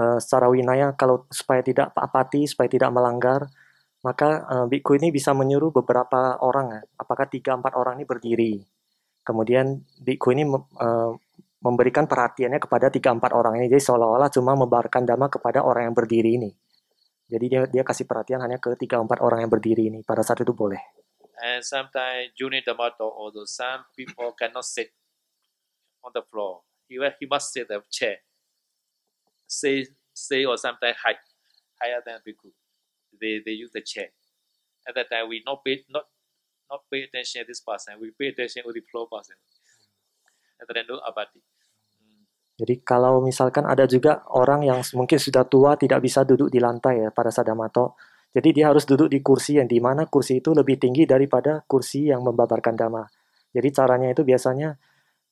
uh, secara winaya, kalau supaya tidak apati, supaya tidak melanggar, maka uh, eh, Biku ini bisa menyuruh beberapa orang, ya. apakah tiga empat orang ini berdiri. Kemudian Biku ini uh, memberikan perhatiannya kepada tiga empat orang ini. Jadi seolah-olah cuma membarkan dhamma kepada orang yang berdiri ini. Jadi dia dia kasih perhatian hanya ke tiga empat orang yang berdiri ini. Pada saat itu boleh. And sometimes junior dhammato, although some people cannot sit on the floor, he, he must sit the chair. Say say or sometimes high, higher than bhikkhu. They they use the chair. At that time we not pay not not pay attention to this person. We pay attention to the floor person. And then no abati. Jadi kalau misalkan ada juga orang yang mungkin sudah tua tidak bisa duduk di lantai ya pada sadamato, jadi dia harus duduk di kursi yang di mana kursi itu lebih tinggi daripada kursi yang membabarkan dhamma. Jadi caranya itu biasanya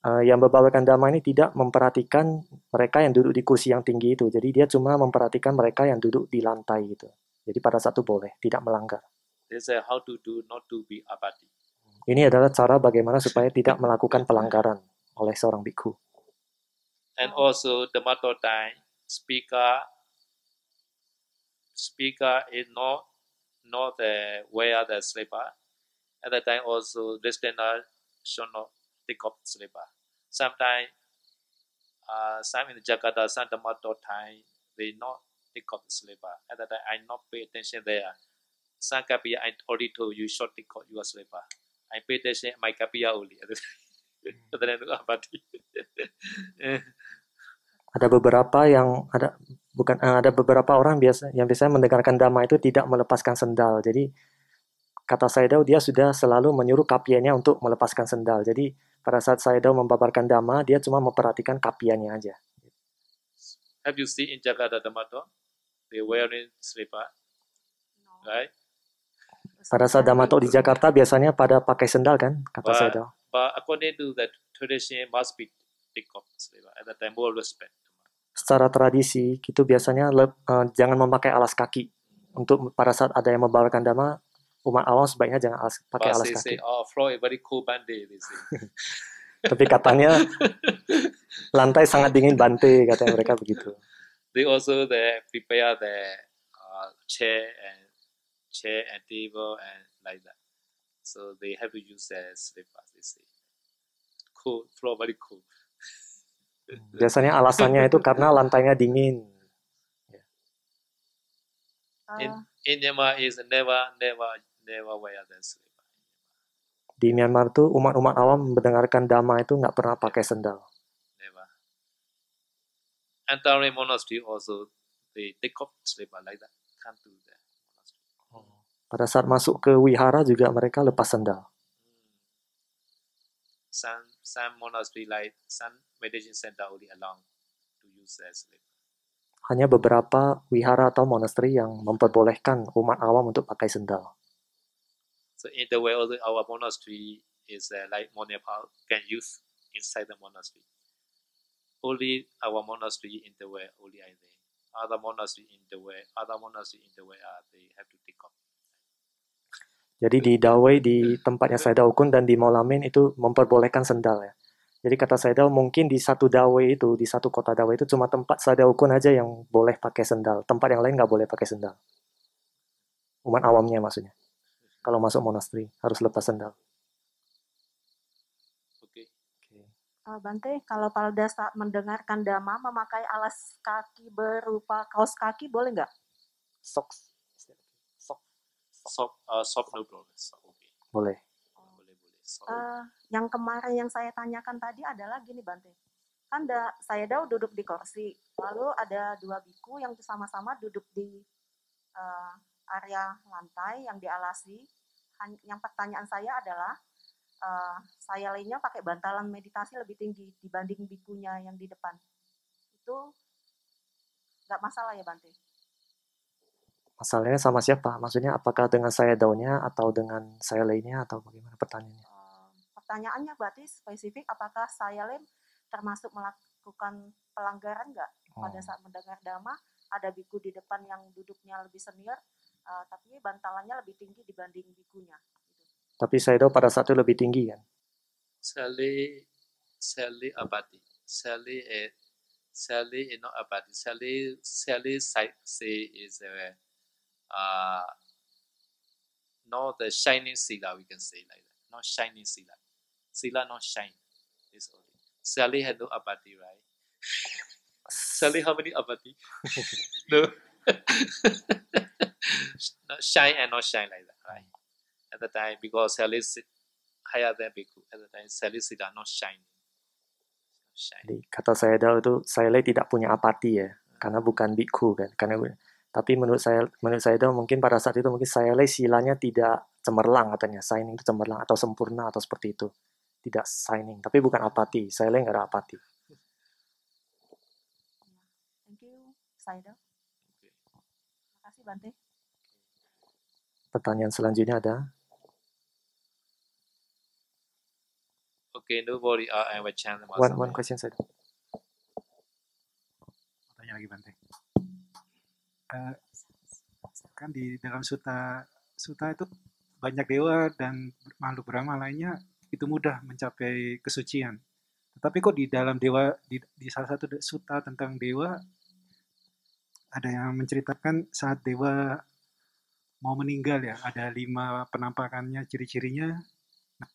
uh, yang membabarkan dhamma ini tidak memperhatikan mereka yang duduk di kursi yang tinggi itu. Jadi dia cuma memperhatikan mereka yang duduk di lantai gitu. Jadi pada satu boleh, tidak melanggar. This how to do not to be abadi. Ini adalah cara bagaimana supaya tidak melakukan pelanggaran oleh seorang bhikkhu. and oh. also the time speaker. Speaker is not not the wear the slipper. At the time also listener should not take up sleeper Sometimes uh, some in Jakarta, some the time they not take up sleeper. At that time I not pay attention there. Some kapia I already told you should take you your slipper. I pay attention my kapia only. <laughs> <laughs> <laughs> ada beberapa yang ada bukan eh, ada beberapa orang biasa yang biasanya mendengarkan dhamma itu tidak melepaskan sendal. Jadi kata Saidau dia sudah selalu menyuruh kapiannya untuk melepaskan sendal. Jadi pada saat Saidau membabarkan dhamma dia cuma memperhatikan kapiannya aja. Have you seen in Jakarta Damato? They wearing slipper, no. right? Pada saat Damato di Jakarta biasanya pada pakai sendal kan, kata saya Saidau. But according to the tradition, must be decompensed. At the time, always respect. Secara tradisi, itu biasanya uh, jangan memakai alas kaki. Untuk pada saat ada yang membawakan dama, umat awam sebaiknya jangan alas, pakai alas kaki. Say, oh, floor is very cool bandit. <laughs> Tapi katanya lantai sangat dingin bante, katanya mereka <laughs> begitu. They also they prepare the uh, chair and chair and table and like that. So they have to use their sleep fast, they say. Cool, floor very cool. <laughs> Biasanya alasannya itu karena lantainya dingin. Yeah. Ya. Uh. In, in Myanmar is never, never, never wear the sleep. Di Myanmar tuh umat-umat awam mendengarkan dhamma itu nggak pernah pakai sendal. Never. Antara monastery also they take off slipper like that. Can't do that. Pada saat masuk ke wihara juga mereka lepas sandal. Some some monastery like some meditation center only along to use as slipper. Hanya beberapa wihara atau monastery yang memperbolehkan umat awam untuk pakai sendal. So in the way also our monastery is uh, like Monepal can use inside the monastery. Only our monastery in the way only I they. Other monastery in the way, other monastery in the way are uh, they have to take off. Jadi di Dawei, di tempatnya Saidal Kun dan di Maulamin itu memperbolehkan sendal ya. Jadi kata Saidal mungkin di satu Dawei itu, di satu kota Dawei itu cuma tempat Saidal Kun aja yang boleh pakai sendal. Tempat yang lain nggak boleh pakai sendal. Umat awamnya maksudnya. Kalau masuk monastri harus lepas sendal. Uh, Bante, kalau Palda saat mendengarkan Dama memakai alas kaki berupa kaos kaki boleh nggak? Socks sop uh, eh, problem oke. Okay. Boleh. Boleh boleh. So, uh, eh, yang kemarin yang saya tanyakan tadi adalah gini Bante. Kan saya dah duduk di kursi, lalu ada dua biku yang sama-sama duduk di uh, area lantai yang dialasi. Yang pertanyaan saya adalah uh, saya lainnya pakai bantalan meditasi lebih tinggi dibanding bikunya yang di depan. Itu nggak masalah ya Bante? Asalnya sama siapa? Maksudnya apakah dengan saya daunnya atau dengan saya lainnya atau bagaimana pertanyaannya? Pertanyaannya berarti spesifik apakah saya lain termasuk melakukan pelanggaran nggak pada oh. saat mendengar dama ada biku di depan yang duduknya lebih senior uh, tapi bantalannya lebih tinggi dibanding bikunya. Gitu. Tapi saya tahu pada saat itu lebih tinggi kan? Sally, Sally abadi, Sally eh, Sally you eh, know abadi, Sally Sally say, say is a eh, uh, not the shining sila, we can say like that. Not shining sila. Sila not shine. It's only. Sally had no abati, right? <laughs> Sally, how many abati? <laughs> no. <laughs> not shine and not shine like that, right? At the time, because Sally higher than Bhikkhu. At the time, Sally sila not shine, Jadi, kata saya dulu itu, saya tidak punya apati ya, hmm. karena bukan biku kan, karena tapi menurut saya menurut saya itu mungkin pada saat itu mungkin saya silanya tidak cemerlang katanya, signing itu cemerlang atau sempurna atau seperti itu. Tidak signing, tapi bukan apati. Saya nggak ada apati. Thank you, Saido Terima kasih, Bante. Pertanyaan selanjutnya ada? Okay, no worry. Uh, I channel One, one question saya. Tanya lagi Bante. Eh, kan di dalam suta suta itu banyak dewa dan makhluk Brahma lainnya itu mudah mencapai kesucian. Tetapi kok di dalam dewa di, di salah satu suta tentang dewa ada yang menceritakan saat dewa mau meninggal ya ada lima penampakannya ciri-cirinya nah,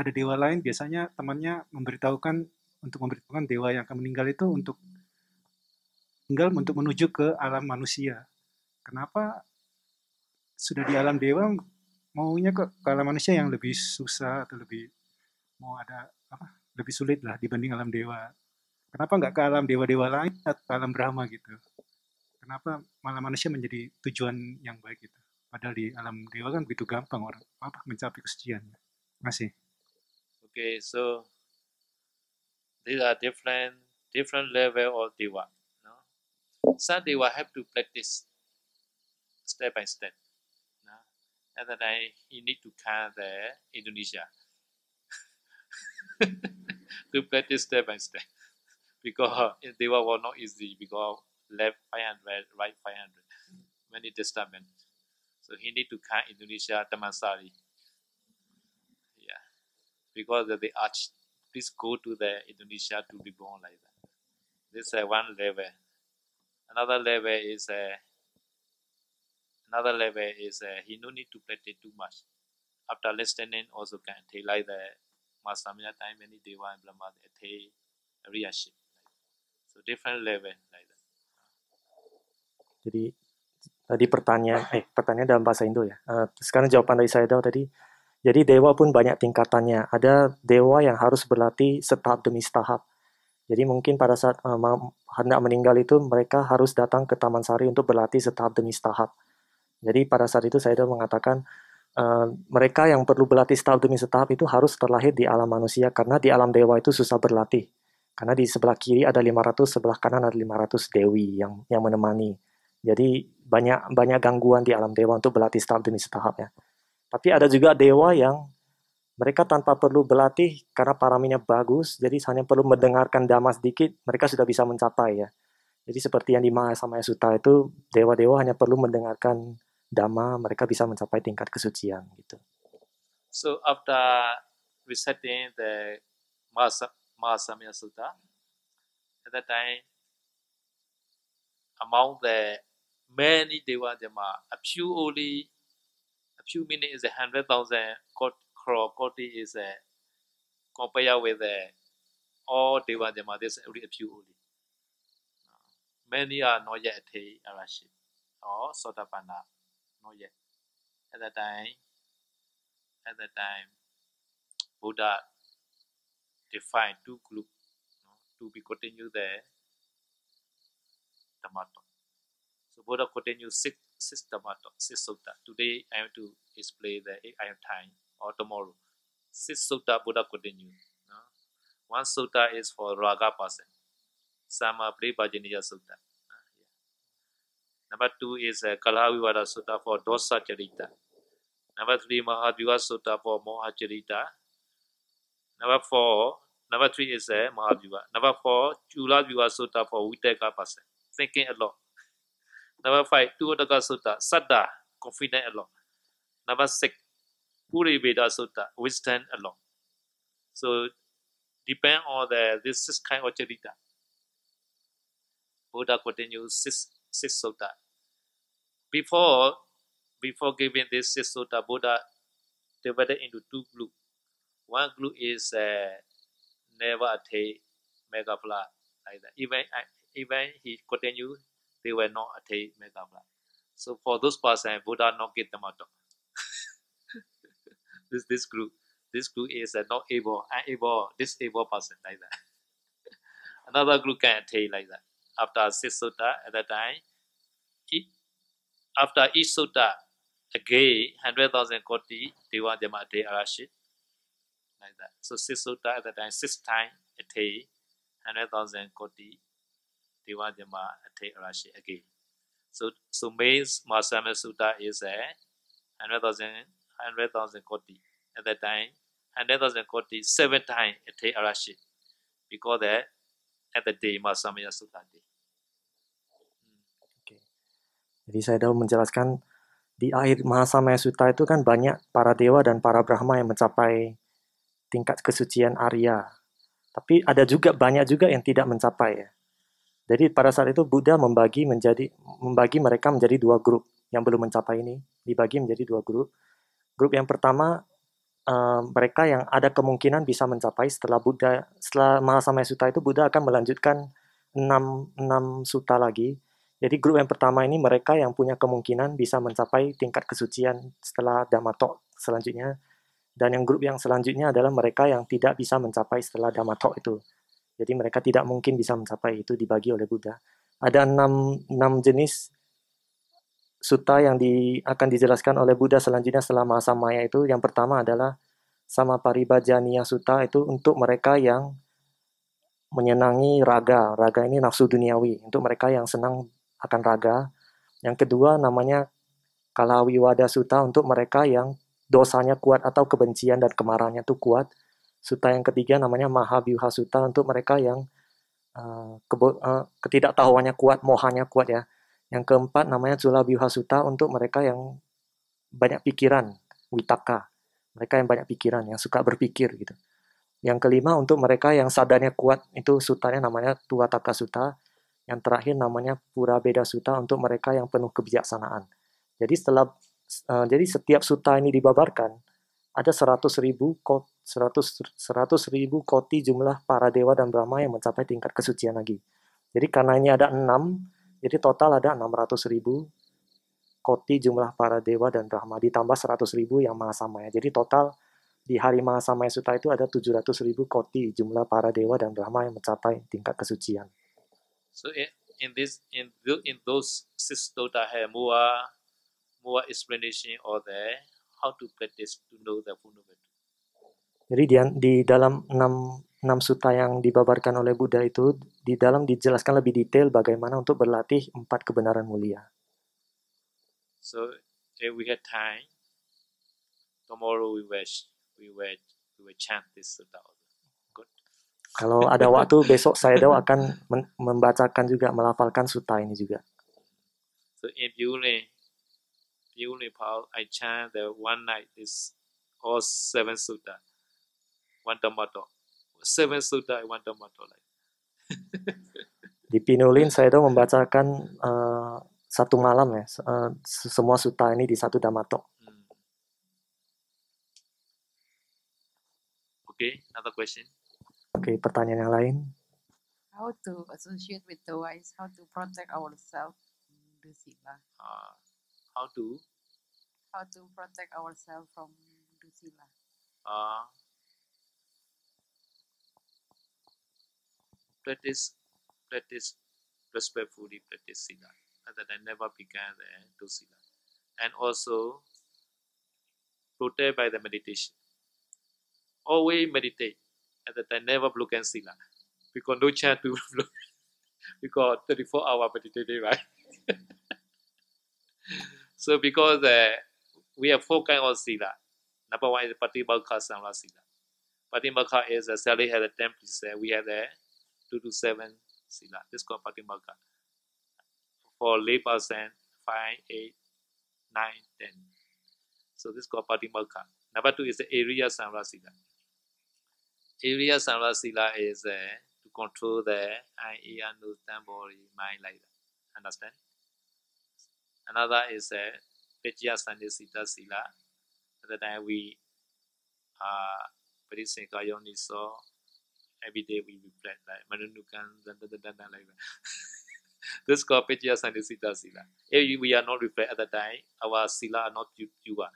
ada dewa lain biasanya temannya memberitahukan untuk memberitahukan dewa yang akan meninggal itu untuk tinggal untuk menuju ke alam manusia. Kenapa sudah di alam dewa maunya ke, ke alam manusia yang lebih susah atau lebih mau ada apa lebih sulit lah dibanding alam dewa. Kenapa nggak ke alam dewa-dewa lain atau ke alam Brahma gitu? Kenapa malah manusia menjadi tujuan yang baik gitu? Padahal di alam dewa kan begitu gampang orang apa mencapai kesucian. Masih. Oke, okay, so these are different different level of dewa. So they will have to practice step by step. And then I, he need to come there, Indonesia, <laughs> to practice step by step. Because they were not easy, because left 500, right 500, many disturbance. So he need to come Indonesia, Tamasari. Yeah. Because they arch, please go to the Indonesia to be born like that. This is one level. Another level is uh, another level is uh, he no need to practice too much. After listening also can take like the Masamina time many day one Brahma take reaction. So different level like that. Jadi tadi pertanyaan eh pertanyaan dalam bahasa Indo ya. Uh, sekarang jawaban dari Saidal tadi jadi dewa pun banyak tingkatannya. Ada dewa yang harus berlatih setahap demi setahap. Jadi mungkin pada saat uh, hendak meninggal itu mereka harus datang ke Taman Sari untuk berlatih setahap demi setahap. Jadi pada saat itu saya sudah mengatakan uh, mereka yang perlu berlatih setahap demi setahap itu harus terlahir di alam manusia karena di alam dewa itu susah berlatih. Karena di sebelah kiri ada 500, sebelah kanan ada 500 dewi yang yang menemani. Jadi banyak banyak gangguan di alam dewa untuk berlatih setahap demi setahap ya. Tapi ada juga dewa yang mereka tanpa perlu berlatih karena paraminya bagus, jadi hanya perlu mendengarkan damas sedikit, mereka sudah bisa mencapai ya. Jadi seperti yang di Mahasama Suta itu, dewa-dewa hanya perlu mendengarkan dhamma, mereka bisa mencapai tingkat kesucian gitu. So after reciting the Mahasamya Sutta, at that time, among the many dewa Dhamma, a few only, a few minutes, a hundred thousand got Karokoti is uh, compared with uh, all Deva Jamadis, only a few only. Many are not yet attained Arashi or Sotapanna, not yet. At that time, at that time, Buddha defined two groups to be continued there. Dhammato. So Buddha continued six, six Dhammato, six sutta. Today I have to explain the I time or tomorrow. Six sutta Buddha continue. No? One sutta is for raga person. Sama Pribhajaniya Sutta. yeah. Number two is uh, Kalahavivada Sutta for Dosa Charita. Number three, Mahadviva Sutta for Moha Charita. Number four, number three is uh, Mahadviva. Number four, Chuladviva Sutta for Viteka person. Thinking a lot. <laughs> Number five, Tuodaka Sutta, Sada, confident a lot. Number six, Puri Veda Sutta, stand alone. So depend on the this six kind of charita. Buddha continues six six sutta. Before before giving this six sutta, Buddha divided into two groups. One group is uh, attain Megapla, like that. Even uh, even he continued, they were not mega Megapla. So for those person, Buddha not get them out of this this group this group is a not able, unable, disabled person like that. <laughs> Another group can attain like that. After six sutta at that time, it, after each sutta, again, 100,000 koti, Dewa Jamate Arashit, like that. So six sutta at that time, six times attain 100,000 koti, Dewa Jamate Arashit again. So, so main Masama Sutta is a 100,000 100,000 koti. At that time, 100,000 koti seven times a day arashi. We call that at the day Masamaya day. Okay. Jadi saya dahulu menjelaskan di akhir Mahasamaya Sutta itu kan banyak para dewa dan para brahma yang mencapai tingkat kesucian Arya. Tapi ada juga banyak juga yang tidak mencapai ya. Jadi pada saat itu Buddha membagi menjadi membagi mereka menjadi dua grup yang belum mencapai ini dibagi menjadi dua grup. Grup yang pertama uh, mereka yang ada kemungkinan bisa mencapai setelah Buddha setelah Mahasamaya Sutta itu Buddha akan melanjutkan 6 6 sutta lagi. Jadi grup yang pertama ini mereka yang punya kemungkinan bisa mencapai tingkat kesucian setelah Dhammatok selanjutnya. Dan yang grup yang selanjutnya adalah mereka yang tidak bisa mencapai setelah Dhammatok itu. Jadi mereka tidak mungkin bisa mencapai itu dibagi oleh Buddha. Ada enam, enam jenis suta yang di, akan dijelaskan oleh Buddha selanjutnya selama samaya itu yang pertama adalah sama paribajaniya suta itu untuk mereka yang menyenangi raga. Raga ini nafsu duniawi untuk mereka yang senang akan raga. Yang kedua namanya kalawi wada suta untuk mereka yang dosanya kuat atau kebencian dan kemarahannya itu kuat. Suta yang ketiga namanya mahabyuha suta untuk mereka yang uh, uh, ketidaktahuannya kuat, mohanya kuat ya. Yang keempat namanya Zula Suta untuk mereka yang banyak pikiran, witaka. Mereka yang banyak pikiran, yang suka berpikir gitu. Yang kelima untuk mereka yang sadarnya kuat, itu sutanya namanya Tua Taka Suta. Yang terakhir namanya Pura Beda Suta untuk mereka yang penuh kebijaksanaan. Jadi setelah uh, jadi setiap suta ini dibabarkan, ada 100 ribu, kot, 100, 100 ribu koti jumlah para dewa dan Brahma yang mencapai tingkat kesucian lagi. Jadi karena ini ada enam jadi total ada 600 ribu koti jumlah para dewa dan brahma ditambah 100 ribu yang mahasamaya. Jadi total di hari mahasamaya suta itu ada 700 ribu koti jumlah para dewa dan brahma yang mencapai tingkat kesucian. So in, this in in those six tota have more more explanation all there how to practice to know the fundamental. Jadi di, di dalam 6, 6 suta yang dibabarkan oleh Buddha itu, di dalam dijelaskan lebih detail bagaimana untuk berlatih empat kebenaran mulia. So, if we had time, tomorrow we will, we will, we will chant this sutta. Good. Kalau ada <laughs> waktu, besok saya akan membacakan juga, melafalkan sutta ini juga. So, if you only, if you only, Paul, I chant the one night this all seven sutta one tomato. Seven sutta, one tomato. Like. <laughs> Di Pinulin, saya itu membacakan uh, satu malam ya, uh, semua suta ini di satu damato. Oke, hmm. okay, another question. Oke, okay, pertanyaan yang lain. How to associate with the wise, how to protect ourselves the sila. Uh, how to? How to protect ourselves from the Uh, practice practice respectfully practice Sila and then I never began to Sila and also protect by the meditation. Always meditate and that I never look and Sila because no chance to <laughs> look because 34 hour meditation, right. <laughs> so because uh, we have four kinds of Sila. Number one is Patimokkha Samla Sila. Patimokkha is uh, Sally had a temple, uh, we had a 2 to 7 sila. This compounding marker. For lay person, 5, 8, 9, 10. So this called marker. Number 2 is the area samra sila. Area samra sila is uh, to control the eye, and nose, tongue, body, mind like that. Understand? Another is the uh, Pechya Sandesita Sila. At the time we are uh, Parisinka Yoniso every day we reflect like Mananukan, like that. this called yes and sila sila. If we are not reflect at the time, our sila are not yuwa.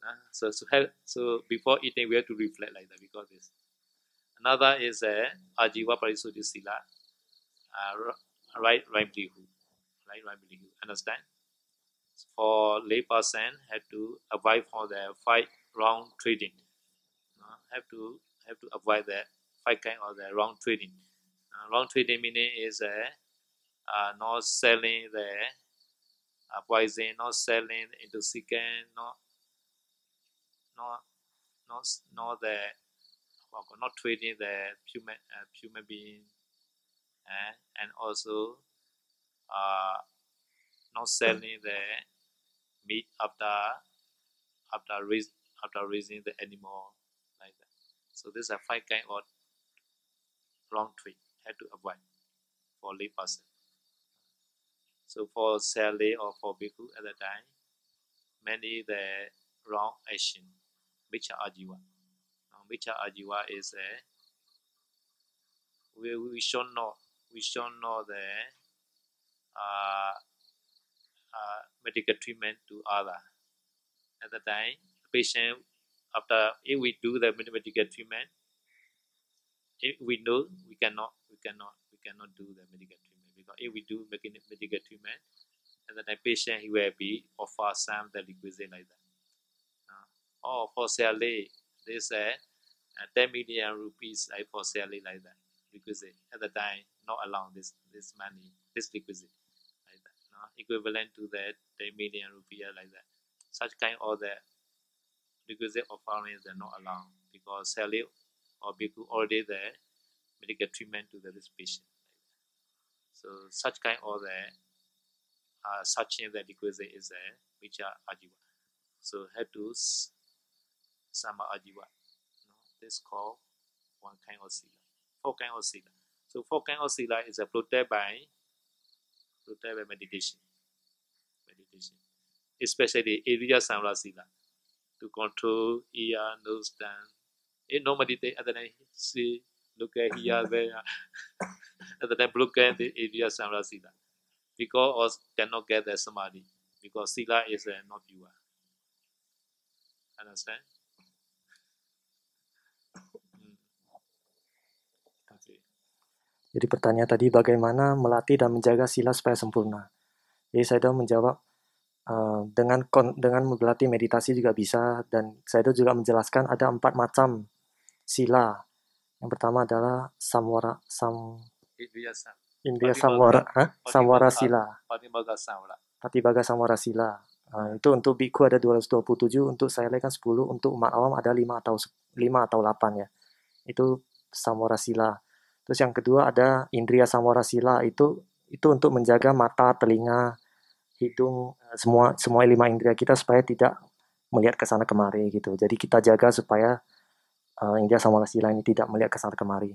Uh, ah, so so so before eating we have to reflect like that because this. Another is a uh, eh, ajiva parisuddhi sila, uh, right livelihood, right livelihood. Understand? For lay person, have to avoid for the five wrong trading. Uh, have to have to avoid that five kind of the wrong trading. Uh, trading meaning is uh, not selling the uh, poison, not selling intoxicant, not not not not the well, not trading the human uh, human being, uh, and also uh, not selling the meat after after raise, after raising the animal like that. So these are five kind of wrong treatment had to avoid for lay person. So for Sally or for Bhikkhu at that time, many the wrong action, Micha Ajiva. Now, Micha Ajiva is a, we, we should know, we should know the uh, uh, medical treatment to other. At that time, the patient, after, if we do the medical treatment, if eh, we know we cannot we cannot we cannot do the medical treatment because if eh, we do medical treatment and then the patient he will be offer some the requisite like that uh, oh for sale they said uh, 10 million rupees like for sale like that requisite at the time not allowed this this money this requisite like that no? Ah, equivalent to that 10 million rupees like that such kind of the requisite offerings are not allowed because CLA or bhikkhu all day there, make get treatment to the this patient. So such kind of there, uh, such name that request is there, which are ajiva. So have to sama ajiva. No, this called one kind of sila, four kind of sila. So four kind of sila is a protected by protected by meditation. Meditation, especially avidya samla sila, to control ear, nose, tongue, ಏನೋ ಮದೀತೆ ಅದನ್ನ ಸಿ ನುಗ್ಗೆ ಹಿಯಾವೆ ಅದನ್ನ ಬ್ಲುಗ್ಗೆ ಅಂತ ಏರಿಯಾ ಸಂಬಳ ಸೀಲ because us cannot get that samadhi because sila is uh, not you. Ah. Understand? Hmm. Jadi pertanyaan tadi bagaimana melatih dan menjaga sila supaya sempurna. Jadi saya menjawab uh, dengan kon, dengan melatih meditasi juga bisa dan saya juga menjelaskan ada empat macam sila. Yang pertama adalah Samwara Sam India Samwara, ha? Samwara Sila. Patibaga Samwara. Samwara Sila. Nah, hmm. itu untuk biku ada 227, untuk saya kan 10, untuk umat awam ada 5 atau 5 atau 8 ya. Itu Samwara Sila. Terus yang kedua ada indria Samwara Sila itu itu untuk menjaga mata, telinga, hidung, eh, semua semua lima indria kita supaya tidak melihat ke sana kemari gitu. Jadi kita jaga supaya uh, eh, India sama Sila ini tidak melihat sana kemari.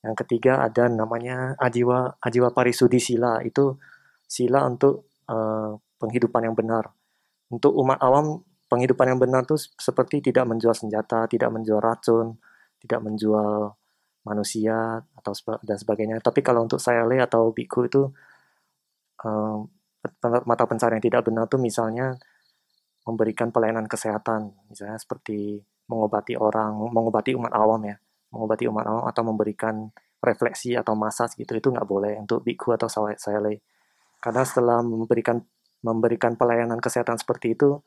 Yang ketiga ada namanya ajiwa ajiwa parisudi sila itu sila untuk uh, penghidupan yang benar. Untuk umat awam penghidupan yang benar itu seperti tidak menjual senjata, tidak menjual racun, tidak menjual manusia atau dan sebagainya. Tapi kalau untuk saya le atau biku itu uh, mata pencarian yang tidak benar itu misalnya memberikan pelayanan kesehatan, misalnya seperti mengobati orang, mengobati umat awam ya, mengobati umat awam atau memberikan refleksi atau masas gitu itu nggak boleh untuk biku atau sele. Karena setelah memberikan memberikan pelayanan kesehatan seperti itu,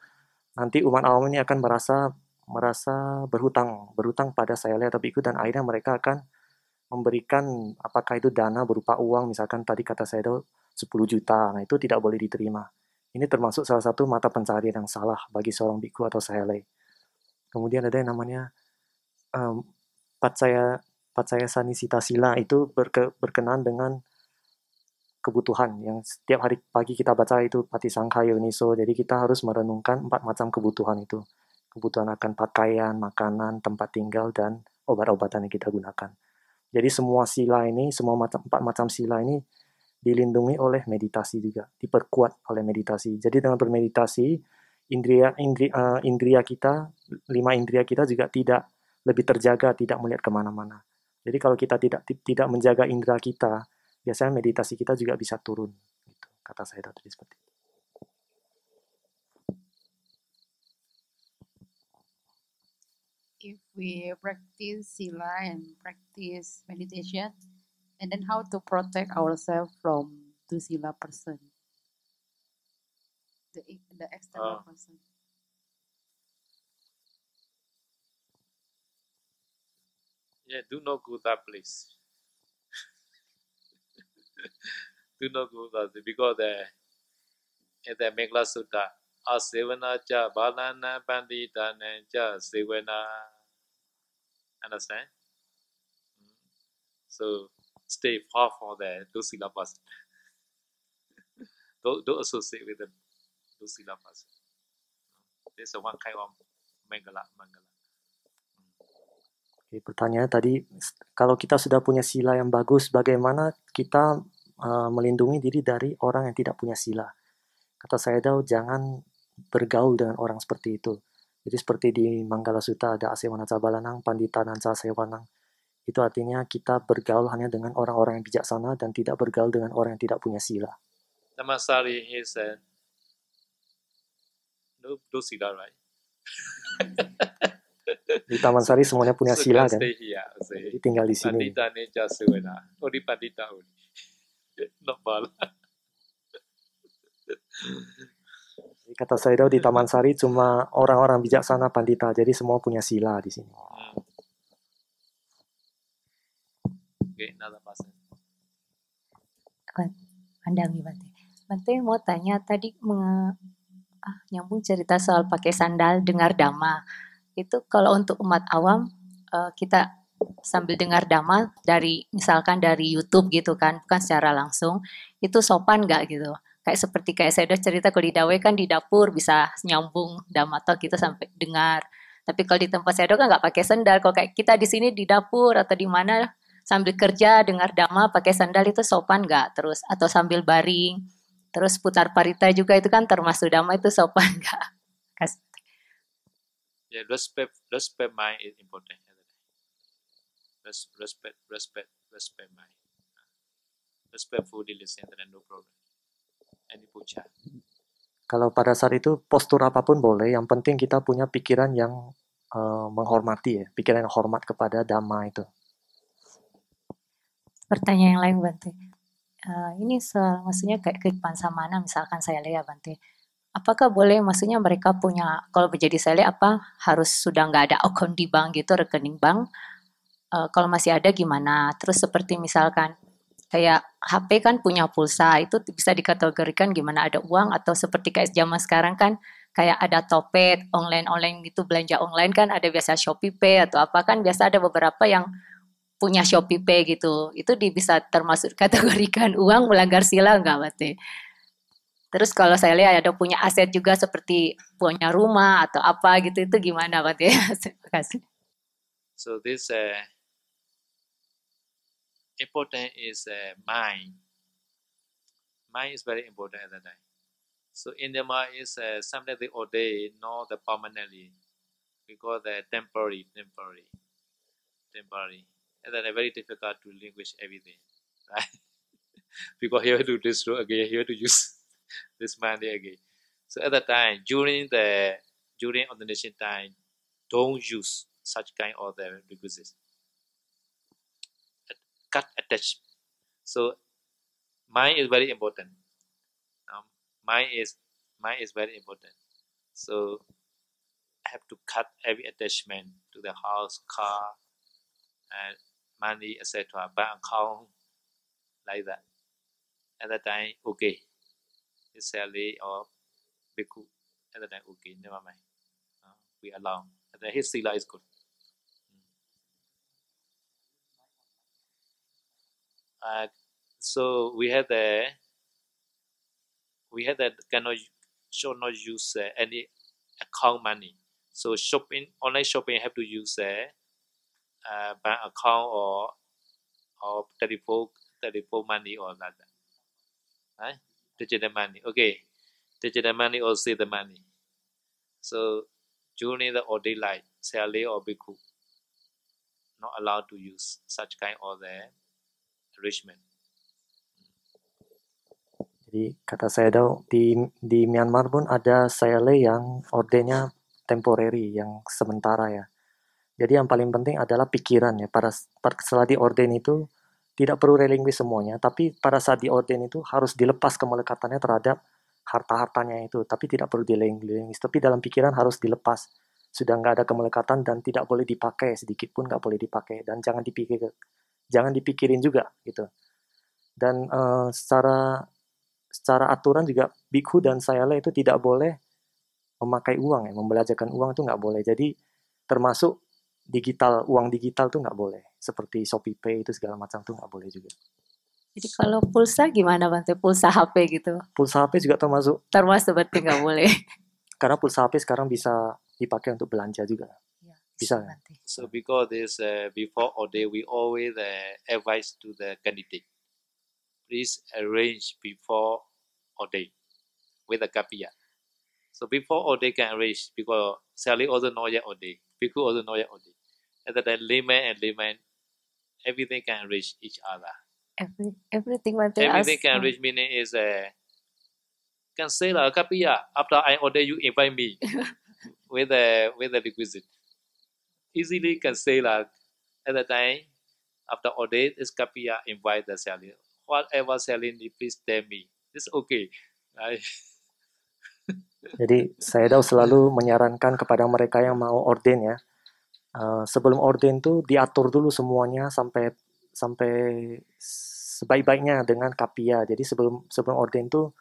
nanti umat awam ini akan merasa merasa berhutang, berhutang pada sele atau biku dan akhirnya mereka akan memberikan apakah itu dana berupa uang misalkan tadi kata saya itu 10 juta nah itu tidak boleh diterima ini termasuk salah satu mata pencarian yang salah bagi seorang biku atau sahelai Kemudian ada yang namanya um, mmm, Patsaya saya Sanisita Sila itu berke, berkenan dengan kebutuhan yang setiap hari pagi kita baca itu pati sangka yoniso. Jadi kita harus merenungkan empat macam kebutuhan itu. Kebutuhan akan pakaian, makanan, tempat tinggal, dan obat-obatan yang kita gunakan. Jadi semua sila ini, semua macam, empat macam sila ini dilindungi oleh meditasi juga, diperkuat oleh meditasi. Jadi dengan bermeditasi, indria indri, uh, indria kita lima indria kita juga tidak lebih terjaga tidak melihat kemana-mana jadi kalau kita tidak tidak menjaga indera kita biasanya meditasi kita juga bisa turun gitu. kata saya tadi seperti itu if we practice sila and practice meditation and then how to protect ourselves from two sila person the the external ah. person. Yeah, do not go that place. <laughs> do not go that place because the uh, in the Mangala Sutta, asevana cha balana panditana cha sevana. Understand? So stay far from the those syllabus. <laughs> don't, don't associate with them. sila syllabus. Jadi semua kind of mangala. Oke, pertanyaannya tadi, kalau kita sudah punya sila yang bagus, bagaimana kita eh, melindungi diri dari orang yang tidak punya sila? Kata saya Dao, jangan bergaul dengan orang seperti itu. Jadi seperti di Manggala Suta ada Asewana Cabalanang, Pandita Nanca Sewanang. Itu artinya kita bergaul hanya dengan orang-orang yang bijaksana dan tidak bergaul dengan orang yang tidak punya sila. Namasari, he said, no no sila right di Taman Sari semuanya punya sila kan here, jadi tinggal di sini pandita ini jasa wena oh di pandita ini <laughs> normal kata Saido di Taman Sari cuma orang-orang bijaksana pandita jadi semua punya sila di sini oke nada another person. Bante. Bante mau tanya tadi Ah, nyambung cerita soal pakai sandal dengar dhamma itu kalau untuk umat awam uh, kita sambil dengar dhamma dari misalkan dari YouTube gitu kan bukan secara langsung itu sopan nggak gitu kayak seperti kayak saya udah cerita kalau di Dawe kan di dapur bisa nyambung dhamma atau gitu kita sampai dengar tapi kalau di tempat saya kan nggak pakai sandal kalau kayak kita di sini di dapur atau di mana sambil kerja dengar dhamma pakai sandal itu sopan nggak terus atau sambil baring Terus putar parita juga itu kan termasuk damai itu sopan nggak? <laughs> Ya, yeah, respect, respect mind is important. Respect, respect, respect, respect mind. Respectfully listen and no problem. Any puja. Kalau pada saat itu postur apapun boleh, yang penting kita punya pikiran yang uh, menghormati ya, pikiran yang hormat kepada dhamma itu. Pertanyaan yang lain bantu uh, ini maksudnya kayak kehidupan samana misalkan saya lihat Bante apakah boleh maksudnya mereka punya kalau menjadi lihat apa harus sudah nggak ada akun di bank gitu rekening bank uh, kalau masih ada gimana terus seperti misalkan kayak HP kan punya pulsa itu bisa dikategorikan gimana ada uang atau seperti kayak zaman sekarang kan kayak ada Topet online online gitu belanja online kan ada biasa Shopee Pay atau apa kan biasa ada beberapa yang punya Shopee Pay gitu, itu di, bisa termasuk <laughs> kategorikan uang melanggar sila nggak Mate? Terus kalau saya lihat ada punya aset juga seperti punya rumah atau apa gitu itu gimana Pak <laughs> Terima kasih. So this uh, important is uh, eh, mind. Mind is very important at the time. So in the mind is uh, something they day not the permanently. We call that temporary, temporary, temporary. and then very difficult to relinquish everything, right? Because <laughs> here to destroy again, here to use <laughs> this money again. So at that time, during the during ordination time, don't use such kind of the uh, requisites. Cut attachment. So mind is very important. Um, mind is mind is very important. So I have to cut every attachment to the house, car, and money, etc., bank account, like that. At that time, okay, it's salary or bhikkhu. At that time, okay, never mind. Uh, we allow. At that his sila is good. Mm. Uh, so we had the we had that cannot should not use uh, any account money. So shopping online shopping have to use uh, Uh, bank account or or telephone telephone money or not. Right? Digital money. Okay. Digital money or see the money. So during the day light, sale or Bhikkhu not allowed to use such kind of the uh, arrangement. Jadi kata saya tahu di di Myanmar pun ada sale yang ordenya temporary yang sementara ya. Jadi yang paling penting adalah pikiran ya. Para, para setelah diorden itu tidak perlu relinquish semuanya, tapi pada saat diorden itu harus dilepas kemelekatannya terhadap harta-hartanya itu, tapi tidak perlu dilinguis, tapi dalam pikiran harus dilepas. Sudah nggak ada kemelekatan dan tidak boleh dipakai sedikit pun nggak boleh dipakai dan jangan dipikir, jangan dipikirin juga gitu. Dan uh, secara secara aturan juga Bikhu dan saya itu tidak boleh memakai uang ya, membelajarkan uang itu nggak boleh. Jadi termasuk digital uang digital tuh nggak boleh seperti Shopee Pay itu segala macam tuh nggak boleh juga. Jadi kalau pulsa gimana bang? Pulsa HP gitu? Pulsa HP juga termasuk. Termasuk berarti nggak <laughs> boleh. Karena pulsa HP sekarang bisa dipakai untuk belanja juga. Iya, bisa. Nanti. Ya? So because this uh, before or day we always uh, advise to the candidate, please arrange before or day with the kapiah. So before or day can arrange because Sally also know yet or day, Piku also know yet or day and then time, layman and layman, everything can reach each other. Every, everything what they Everything ask, can hmm. reach meaning is a uh, can say a kapiya after I order you invite me <laughs> with the with the requisite. Easily can say like at the time after order is kapiya invite the selling. Whatever selling please tell me. It's okay. I, <laughs> Jadi saya selalu menyarankan kepada mereka yang mau orden ya, uh, sebelum orden tuh diatur dulu semuanya sampai sampai sebaik-baiknya dengan kapia. Jadi sebelum sebelum orden tuh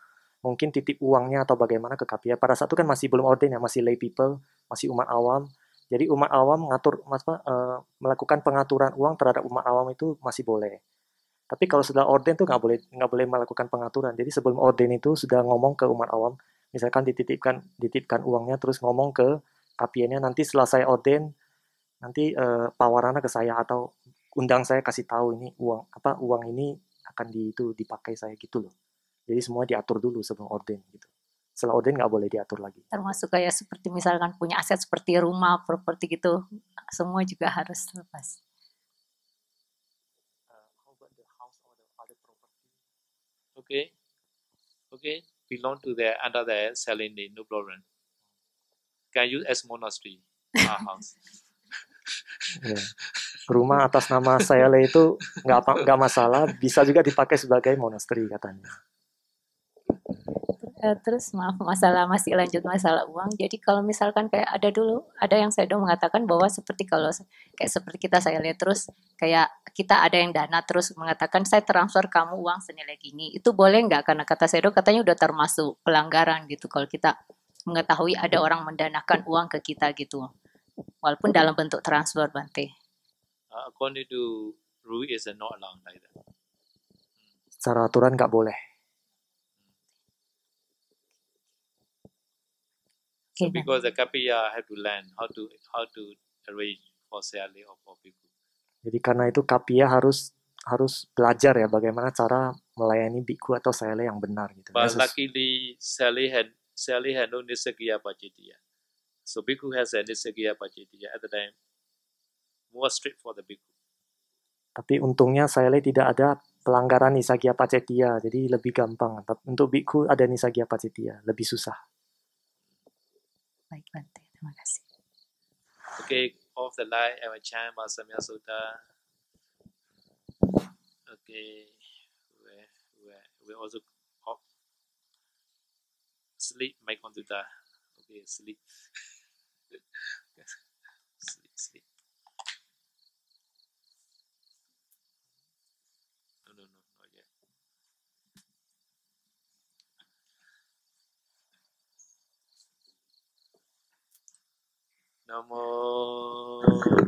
mungkin titip uangnya atau bagaimana ke kapia. Pada saat itu kan masih belum orden ya, masih lay people, masih umat awam. Jadi umat awam mengatur, mas uh, melakukan pengaturan uang terhadap umat awam itu masih boleh. Tapi kalau sudah orden tuh nggak boleh nggak boleh melakukan pengaturan. Jadi sebelum orden itu sudah ngomong ke umat awam, misalkan dititipkan dititipkan uangnya terus ngomong ke kapiennya nanti selesai saya orden nanti uh, eh, pawarannya ke saya atau undang saya kasih tahu ini uang apa uang ini akan di, itu dipakai saya gitu loh. Jadi semua diatur dulu sebelum orden gitu. Setelah orden nggak boleh diatur lagi. Termasuk kayak seperti misalkan punya aset seperti rumah, properti gitu, semua juga harus lepas. Okay, okay, belong to the under the selling the no problem. Can use as monastery, our house. <laughs> Ya. Rumah atas nama saya Sayale itu nggak nggak masalah, bisa juga dipakai sebagai monastery katanya. Eh, terus maaf masalah masih lanjut masalah uang. Jadi kalau misalkan kayak ada dulu ada yang saya dong mengatakan bahwa seperti kalau kayak seperti kita saya lihat terus kayak kita ada yang dana terus mengatakan saya transfer kamu uang senilai gini itu boleh nggak karena kata saya dong katanya udah termasuk pelanggaran gitu kalau kita mengetahui ada orang mendanakan uang ke kita gitu walaupun dalam bentuk transfer Bante. Uh, ah, according to rule is not allowed like that. Secara aturan nggak boleh. So because the kapiya have to learn how to how to arrange for sale or for people. Jadi karena itu kapiya harus harus belajar ya bagaimana cara melayani biku atau sele yang benar gitu. But luckily Sally had Sally had no nisagiya pajitiya. So Bhikkhu has a Nisagya Pajitiya at the time. More strict for the Bhikkhu. Tapi untungnya saya lihat tidak ada pelanggaran Nisagya Pacetia, jadi lebih gampang. Tapi Untuk Bhikkhu ada Nisagya Pacetia, lebih susah. Baik, Bante. Terima kasih. Okay, off the light and chant Masamya Sutta. Okay, we, we, we also off. Sleep, my computer. Okay, sleep. <laughs> नमो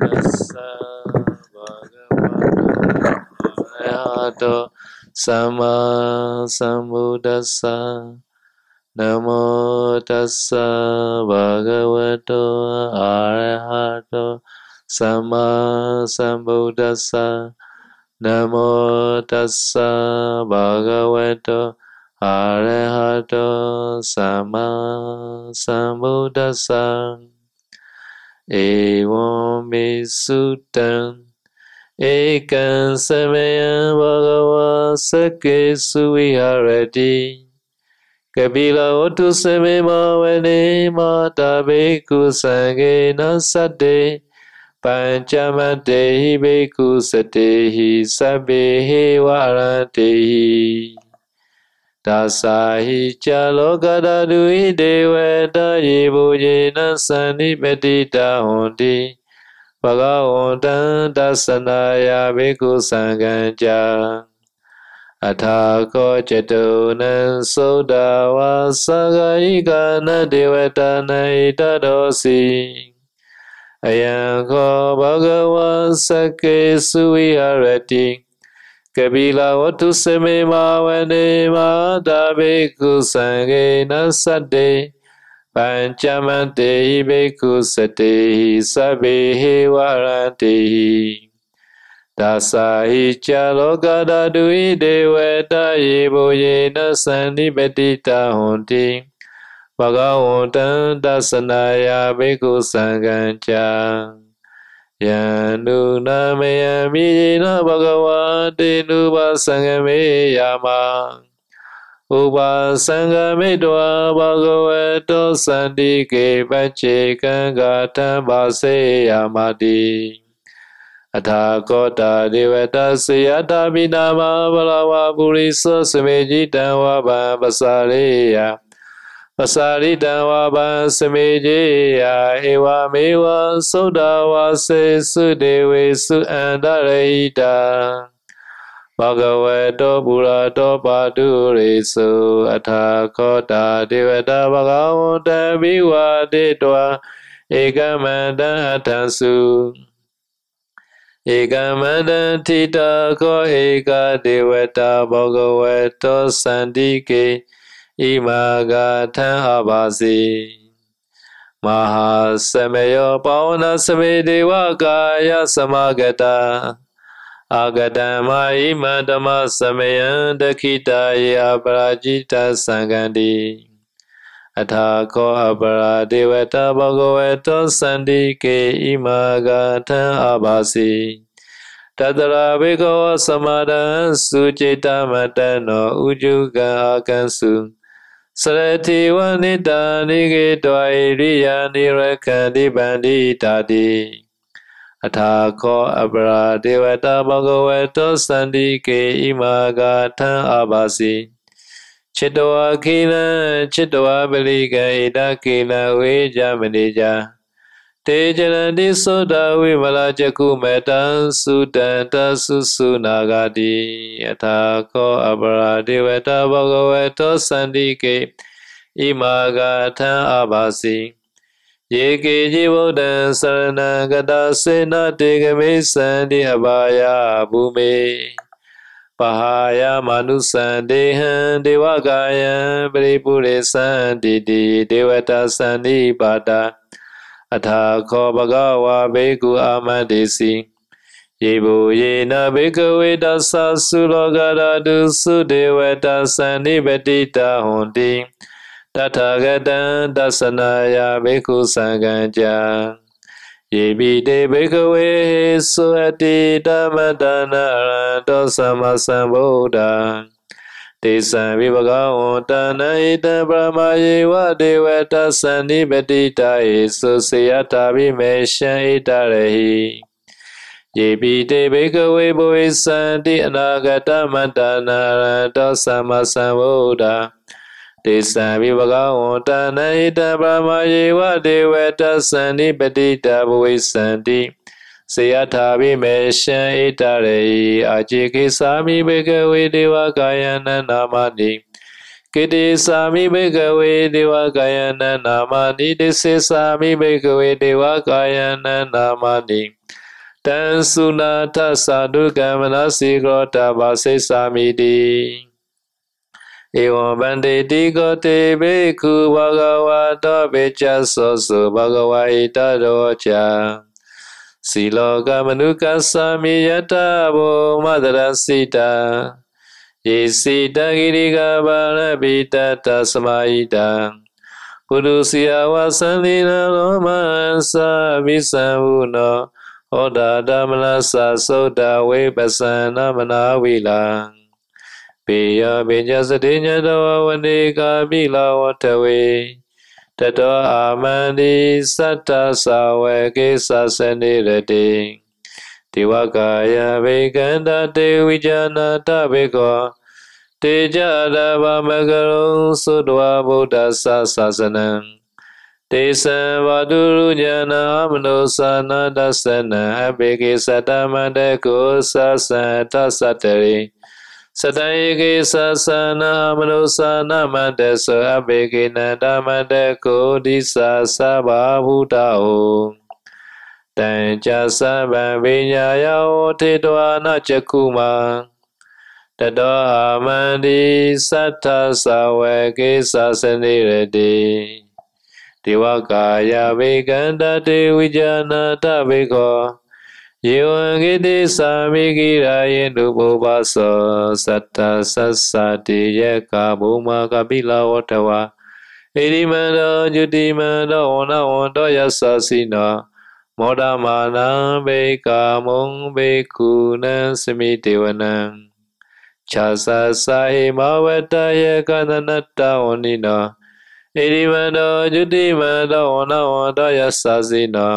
दस्स भगवतो समा सम्बुदस्स नमो तस्स भगवतो अरहतो समा नमो तस्स भगवतो अरहतो समा सम्बुदस्स 一我迷失的，一根生命，我和我是给苏维亚的地。隔壁老我都是没毛为你，莫打被鼓声给那啥的，搬家嘛得被鼓声的，啥被我拉的。တာစာဟိကြလောကတာတုဟိဒေဝတာယေဘူဇေနသန္တိပတိတာဟွန်တိဘဂဝန္တံတသနာယဘေကုသံဃံကြာအထာကောจတုနံသုဒ္ဓဝါသဂိကာနဒေဝတာနေတတောစီအယံခောဘဂဝါသကေစုဝိဟရတိကပိလဝတ္ထုစမေမာဝနေမာတာဘေကုသံဃေနသတ္တေပัญจမန္တေဟိဘေကုစတေဟိသဗ္ဗေဟေဝရန္တိဒါစာဟိจာလောကဓာတုဟိဒေဝတယေဘူယေနသန္တိပတိတဟွန်တိဘဂဝန္တံသနာယဘေကုသံဃံချံယန္တုနာမယံမိနောဘဂဝါတေနုပါသံဃမေယာမဥပါသံဃမေတဝဘဂဝတောသန္တိကေပစေကံဃာထံပါစေယာမတိအထာကောတာဒေဝတာစေယတာပိနာမဘလဝပုရိသစမေจิตံဝဘပစာရေယပစာရိတံဝါပံစမေကြီးယာဧဝမေဝသုဒ္ဓဝါစေစုဒေဝေစုအန္တရဟိတံဘဂဝတောပုရာတောပါတုရိစုအထာခောတာဒေဝတာဘဂဝတံဘိဝတေတောဧကမန္တံအထံစုဧကမန္တံထိတာခောဧကဒေဝတာဘဂဝတောစန္တိကေဣမဂထံအပါစီမဟာသမယောပါဝနာသမေဒေဝကာယသမဂတာအာဂတမဣမဓမ္မသမယံတခိတယေအပရာจิตသံဃံတိအထာခောအပရာဒေဝတဘဂဝေတောစန္တိကေဣမဂထံအပါစီတတရာဘေကောသမဒံစုจิตမတနောဥจุကံအကံစုစရတိဝနိတာနိကေတောဣရိယာနိရခန္တိပန္တိတာတိအထာခောအပရာဒေဝတာဘဂဝတောစန္တိကေဣမာဂာထံအာဘာစီจิตตวะคีนะจิตตวะปริกะเอตะคีนะเวจามณีจาတေဇရဏိသောတာဝိမလာจကုမတံသုတံတသုစုနာဂတိယထာခောအပရာဒေဝတာဘဂဝတောသန္တိကေဣမာဂထံအဘာစီယေကေဇိဗုဒ္ဓံသရဏံဂတာစေနတေကမေသန္တိအဘာယဘူမေပဟာယမနုစံဒေဟံဒေဝကာယံပရိပုရိသံတိတိဒေဝတာသန္တိပါတာအထာခောဘဂဝါဘေကုအာမတေစီယေဘူယေနဘေကဝေတသသုလောကရတုသုဒေဝတသန္နိပတိတဟွန်တိတထာဂတံသသနာယဘေကုသံဃံကြာယေပိတေဘေကဝေသုအတိတမတနာရတောသမသံဗုဒ္ဓံတေသံဝိဘဂဝတနဣတပရမယေဝဒေဝတသန္နိပတိတာဧသုစေယတာဘိမေရှံဣတရဟိယေပိတေဘေကဝေဘဝေသံတိအနာဂတမတနာရတောသမ္မာသမ္ဗုဒ္ဓတေသံဝိဘဂဝတနဣတပရမယေဝဒေဝတသန္နိပတိတာဘဝေသံတိစေယထာဘိမေရှင်ဣတရေအာจิကိသာမိဘေကဝေဒေဝကာယနနာမနိကေတိသာမိဘေကဝေဒေဝကာယနနာမနိတိစေသာမိဘေကဝေဒေဝကာယနနာမနိတံစုနာထသာဓုကမ္မနာစီကောတဘာစေသာမိတိဧဝံဗန္တိတိကောတေဘေခုဘဂဝါတောဘေချသောစုဘဂဝါဣတရောချာစီလောကမနုကသမေယတဘောမတရစိတာယေစီတဂိရိကဘာလပိတတသမဟိတံပုရုစီယဝသန္တိနရောမသဝိသံဟုနောဩဒါဓမ္မလသသုဒ္ဓဝိပသနာမနာဝိလံပေယပင်ညစတိညတဝဝနေကာမိလဝထဝေတတောအာမန္တိသတ္တသာဝေကိသသနိရတိဒေဝကာယဘေကန္တတေဝိဇာနာတဘေကောတေကြတဗမကရုံသုတဝဗုဒ္ဓသသစနံတေသံဝတုရုဉာဏမနုသနာတသနံအဘေကိသတမန္တကိုသသတသတရိစတံဧကေသသနာမနုသနာမန္တသောအဘေကေနန္တမန္တကိုတိသာသဘာဘူတာဟုတံကြသဗ္ဗံဝိညာယောထေတဝနာချက်ခုမတတောအာမန္တိသတ္ထသဝေကေသသနေရတိဒေဝကာယဝေကန္တတေဝိဇာနာတဝေခောယေဝံဂိတိသာမိဂိရာယေနုမောပါသောသတ္တသစ္စာတေယကာဘုမကပိလဝတ္တဝါဣတိမန္တောจุတိမန္တောဝနဝန္တောယသစီနောမောဒမာနံဘေကာမုံဘေကုနံသမိတေဝနံခြာသာစာဟိမဝတ္တယကန္တနတ္တဝနိနောဣတိမန္တောจุတိမန္တောဝနဝန္တောယသစီနော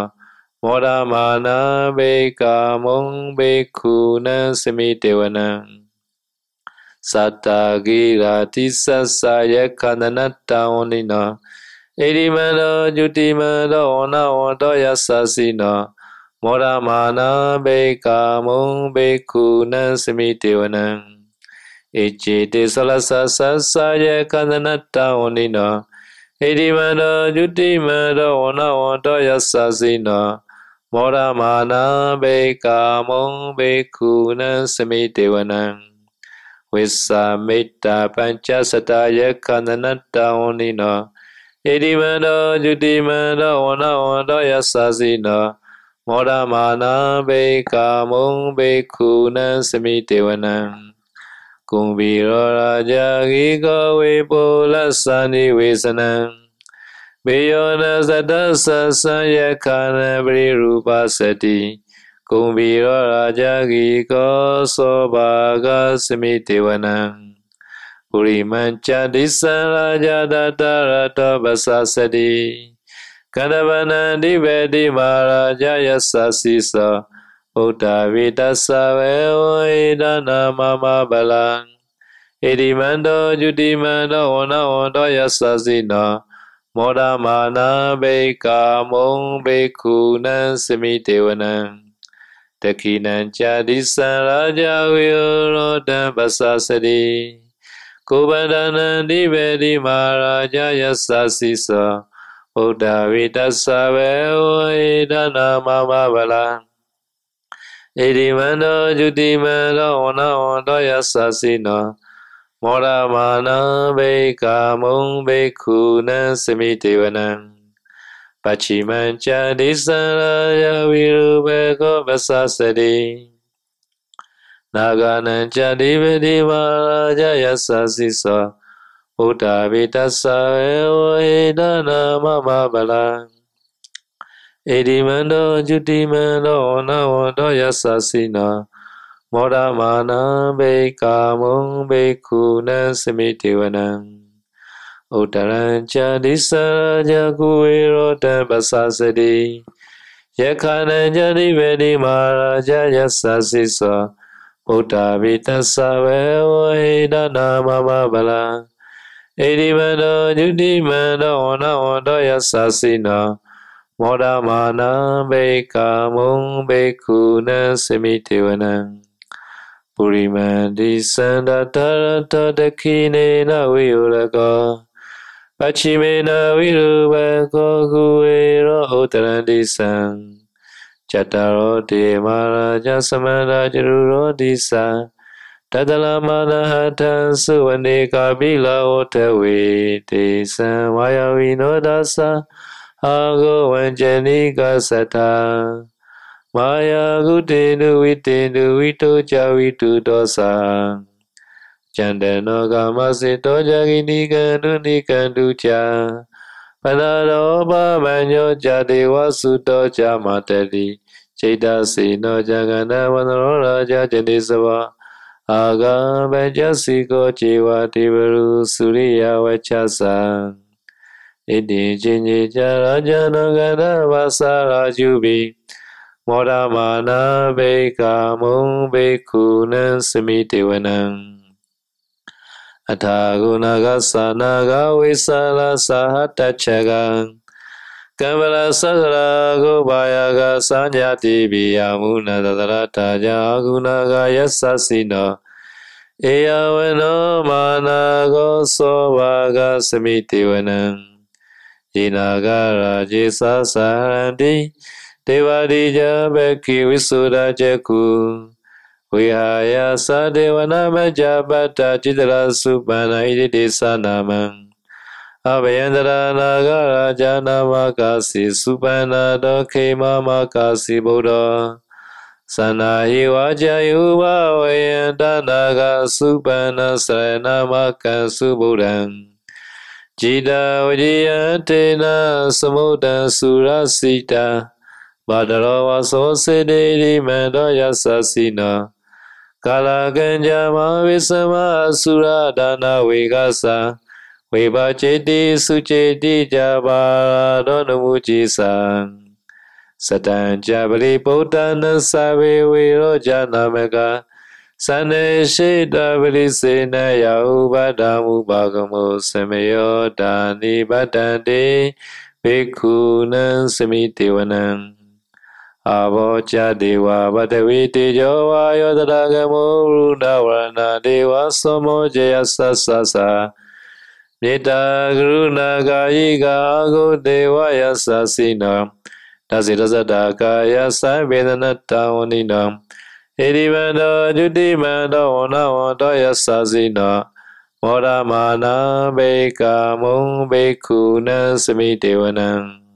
မောဒမာနာဘေကာမုံဘေခုနံစမိတေဝနံသတ္တဂိရာတိသစ္ဆာယခန္ဒနတောင်းနိနောဣတိမနောจุတိမနောဝနဝတောယသစီနောမောရမာနာဘေကာမုံဘေခုနံစမိတေဝနံဣจิတေသလသသသယကန္နနတောနိနောဣတိမနောจุတိမနောဝနဝတောယသစီနော Mô Đa Mà Na Bê Ca Mông Bê Khu Na Sê Mi Tê Vân Năng Visamita Panchasata Yakananata Onina Idimana Judimana Ona Onda Yasasina Modamana Beka Mung Bekuna Semitewana Kumbiro Raja Giga Vipulasani Vesanam ပေယောနသတ္တသသံယခာနပရိရူပသတိကုံဘီရောရာဇဂီကောသောဘာဂသမိတေဝနံပုရိမံချတိသံရာဇတတရတပသသတိကန္တဗနံဒီဗေတိမဟာရာဇယသစီသောဥဒ္ဒဝိတသဝေဝေဒနာမမဗလံဣတိမန္တောจุติမန္တောဝနဝန္တောယသစီနော mô đa ma na bê ca môn bê khu na sê mi tê wa na tê khi na cha đi sa ra ja vi ô lô đa bà sa sê đi cô ba đa na đi bê đi ma ra ja ya sa si sa ô đa vi đa sa bê ô y đa na ma ma ba la ê đi ma đô chú đi ma ô na ô đa ya sa si na mô đa ma na bê ca mông bê khu na sê mi tê vê năng bà chỉ mang cha đi la ya vi ru bê có bà sa sê na ga na cha đi bê đi ma la ya ya sa si sa u ta vi sa e o e da na ma ma ba la e do ju di do na o do ya sa si na mô đa ma na bê ca mong bê khu na sê mi ti wa năng Uttarancha disaraja kuiro tabasasadi Yakhananja nivedi maharaja yasasisa Uttavita savevo hidana mana Idimano mana ona ondo yasasina Modamana bekam un semiti wanang. ပုရိမန္တိစန္ဒတာတတခိနေနဝိယောလကောအချိမေနဝိရူပကောကုဝေရောဥတရန္တိစံจตารโอติมาราจสมณราจรุโรติสาတတလမနဟထံစုဝနေကာပိလောထဝေတေသံဝါယဝိနောဒသအာဂောဝဉ္ဇနိကသတ္တမာယာကုတေနုဝိတေနုဝိတောဇာဝိတုဒောသံကျန္တနောကာမစေတောဇာဂိနိကံဒုနိကံဒုချာပနရောပဗัญညောဇာတေဝစုတောဇာမတတိစေတစေနောဇာကနာဝန္တရောရာဇာဇနေသဝအာဂံပัญจစီကောဇေဝတိဝရုสุရိယဝချသံဣတိချင်းကြီးဇာရာဇနောကနာဝါစာရာယုပိမောရမာနာဘေကာမုံဘေကုနံစမိတေဝနံအထာဂုဏကသာနာကဝိသလသာဟတချကံကံဗလသကရာကုဘာယကသာညတိပိယမုဏသတရတာဇာဂုဏကယသစီနောဧယဝနောမာနာကောသောဘာကစမိတေဝနံယေနာကရာဇေသသဟရတိဒေဝတိယဘကိဝိစုရာချက်ကုဝိဟာယသာဒေဝနာမကြပတ္တจิตရာစုပန္နိတိတေသနာမံအဘယန္တရာနာဂရာဇာနာမကာစီစုပန္နာတောခေမမကာစီဘုဒ္ဓသနာယိဝါကြယုဘဝယန္တနာကစုပန္နသရဏမကံစုဗုဒ္ဓံจิตဝိယတေနသမုဒ္ဒံสุရစိတာပါဒရောဝါသောစေတေရိမန္တောယသစီနာကာလကံကြမဝိသမအစုရဒါနဝေကသဝေပါစေတိစုစေတိကြပါတော်နမူကြည်စံစတံကြပရိပုတ္တနသဝေဝေရောဇာနာမကသနေရှိတပရိစေနယဥပဒမူပါကမုစမယောဒါနိပတ္တတေဘေခုနံစမိတေဝနံအာဘောจတေဝပတဝေတေဇောဝါယောတရာဂမောရုဏဝရဏဒေဝသောမောဇယသသသမေတ္တာကရုဏာကာယိကာအကုဒေဝယသစိနောတသေရဇတာကာယသံဝေဒနတဝနိနောဣတိမန္တောဒုတိမန္တောဝနဝတောယသစိနောမောရမာနာဘေကာမုံဘေခုနသမိတေဝနံ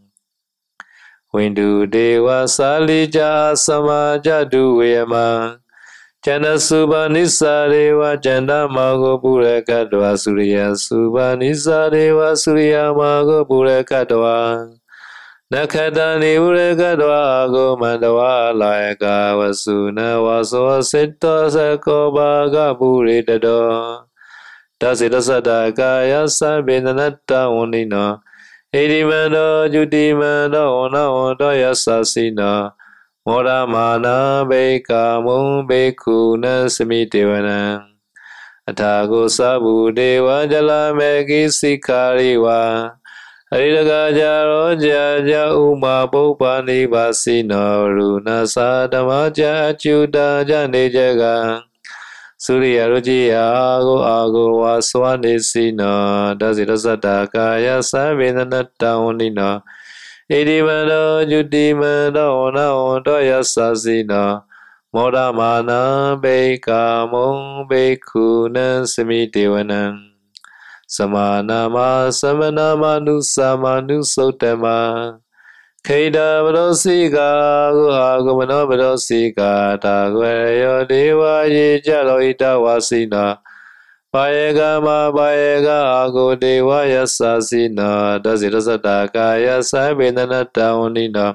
ဝိန္ဒုဒေဝစာလိကြသမာကြတုဝေယမကျန္တစုပါနိစ္စာဒေဝကျန္တမာကိုပုရကတဝสุရိယစုပါနိစ္စာဒေဝสุရိယမာကိုပုရကတဝနခတံနေဝရကတဝအကိုမန္တဝလာယကဝစုနဝသောစေတောသကောဘာဂပုရိတတောတသေတသတကာယသဗေနနတဝန္နိနောဣတိမန္တောจุတိမန္တောဝနဝန္တောယသစိနာမောရမာနာဘေကာမုံဘေခုနသမိတေဝနံအထာကိုသဗ္ဗုဒေဝဇလမေကိစိကာရိဝါအရိတကာကြရောကြာကြဥမာပုပ္ပနိဗ္ဗာစိနောရုဏသာဓမ္မကြအကျူတာကြနေကြကံสุริยรุจิยาโกอาโกวาสวานิสินาดัสิรสัตตากายสัพเพนนัตตานินาဣတိမနောယုတိမနောနောတောယသစီနာမောဒမာနာဘေကာမုံဘေခုနံသမိတေဝနံသမာနာမသမနာမနုသမနုသုတ္တမခေတဗရောစီကာကုအာဂမနောဗရောစီကာတာကွေယောဒေဝယေကြလောဣတဝါစီနာပါယေကမပါယေကအာဂုဒေဝယသစီနာဒဇိရသတာကာယသဗေနနတဝနိနာ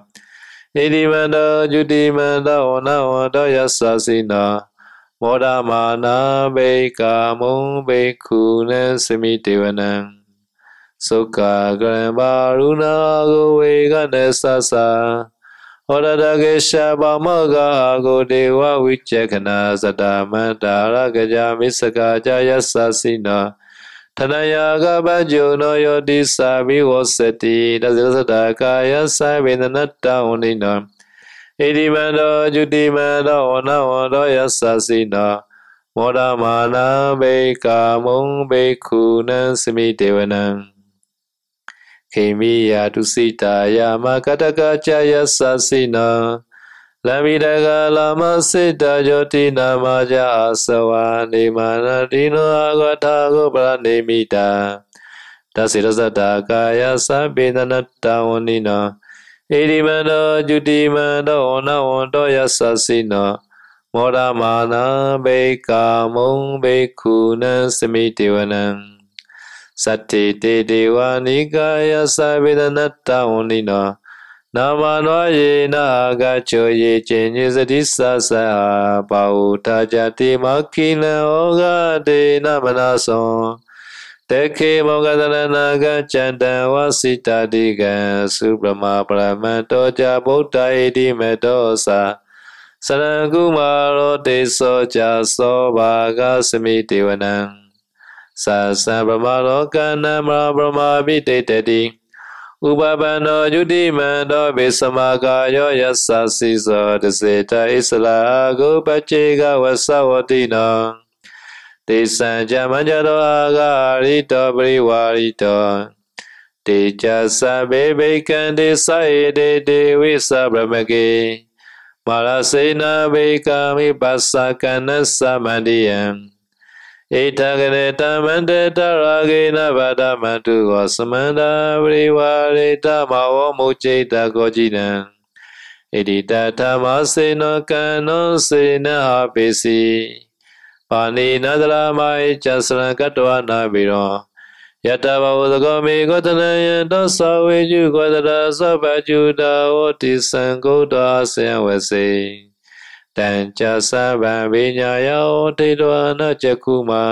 ဣတိမန္တောจุတိမန္တောဝနဝတောယသစီနာမောဒမာနာဘေကာမုံဘေခုနသမိတေဝနံสุขากรบารุณาโกเวกันเนสสาဟောရတကေရှပါမကကိုဒေဝဝိကျကနာသတမန္တာရကကြမိစကာကြယသစိနာထနယာကပัจုံနောယောတိသာဘိဝစတိတသရသတကာယသဝေနနတဝနိနောဣတိမန္တောจุတိမန္တောဝနဝတောယသစိနာမောဒမာနာဘေကာမုံဘေခုနံသမိတေဝနံခေမိယာတုစိတာယာမကတကကြာယသစိနလမိတကလာမစိတာယောတိနာမကြအစဝနေမနတိနောအဂထာကိုပရနေမိတာတသေရဇတာကာယသဗေဒနတဝနိနောဣတိမနောจุတိမနောဝနဝန္တောယသစိနောမောရမာနာဘေကာမုံဘေခုနံသမိတေဝနံสัตติเตเทวานิกายสัพเพตนัตตาหุนินาနာမနောယေနာကချိုယေခြင်းညစတိသသပါဝတာကြတိမခိနဩဃတေနမနာသောတေခေမောကသရဏကကျန္တဝစိတတိကံစုပမပရမတောကြဗုဒ္ဓဣတိမတောသာသရဏကုမာရောတေသောကြသောဘာဂသမိတေဝနံ sa sa brahma loka nama brahma vite te ti Upapano yuti mando besamaka yo yasa siso deseta isla gupache gawasavatina Tisan jamanjado agarito priwarito Ticha sabe bekande saede dewi sabramake Malasena bekami pasakana samadiyam ဧတကရေတမန္တတရာဂေနဗဒမတုောသမန္တပရိဝရေတမဝမုจิตကောကြည်နံဣတိတဓမ္မစေနောကံနောစေနဟပိစီပါဏိနသရမဧကျသရကတ္တဝနာဘိရောယတဘဝသကောမေကောတနယတောသဝေကျုကောတရာသဗ္ဗကျုတာဝတိသံဂௌတာဆေဝစေတံကြာစဗံဘေညာယောထေတောနကြကုမံ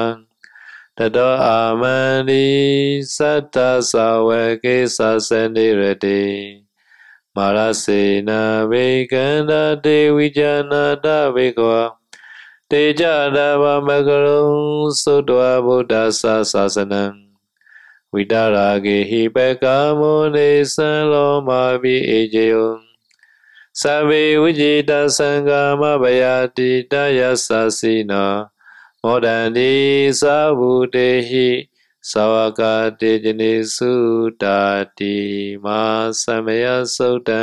တတောအာမန္တိသတ္တသဝေကိသသနိရတိမာရစေနာဘေကန္တတေဝိဇာနာတဘေကောတေကြတဗမကရုံသုတ္တဝဗုဒ္ဓဆာသာစနံဝိတရာဂေဟိပကာမောနေသံလောမာပိအေဇယံသဗေဝိจิตသံဃာမဗယာတိတယသစီနောမောဒန္တိသာဝုတေဟိသဝကတေဇနိစုတာတိမာသမယသုတ်တံ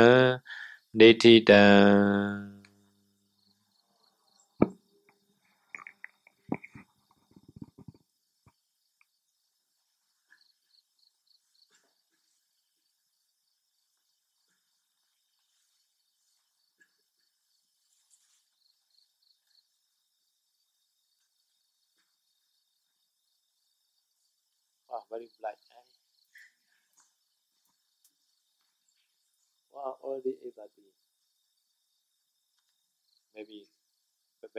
နေတိတံ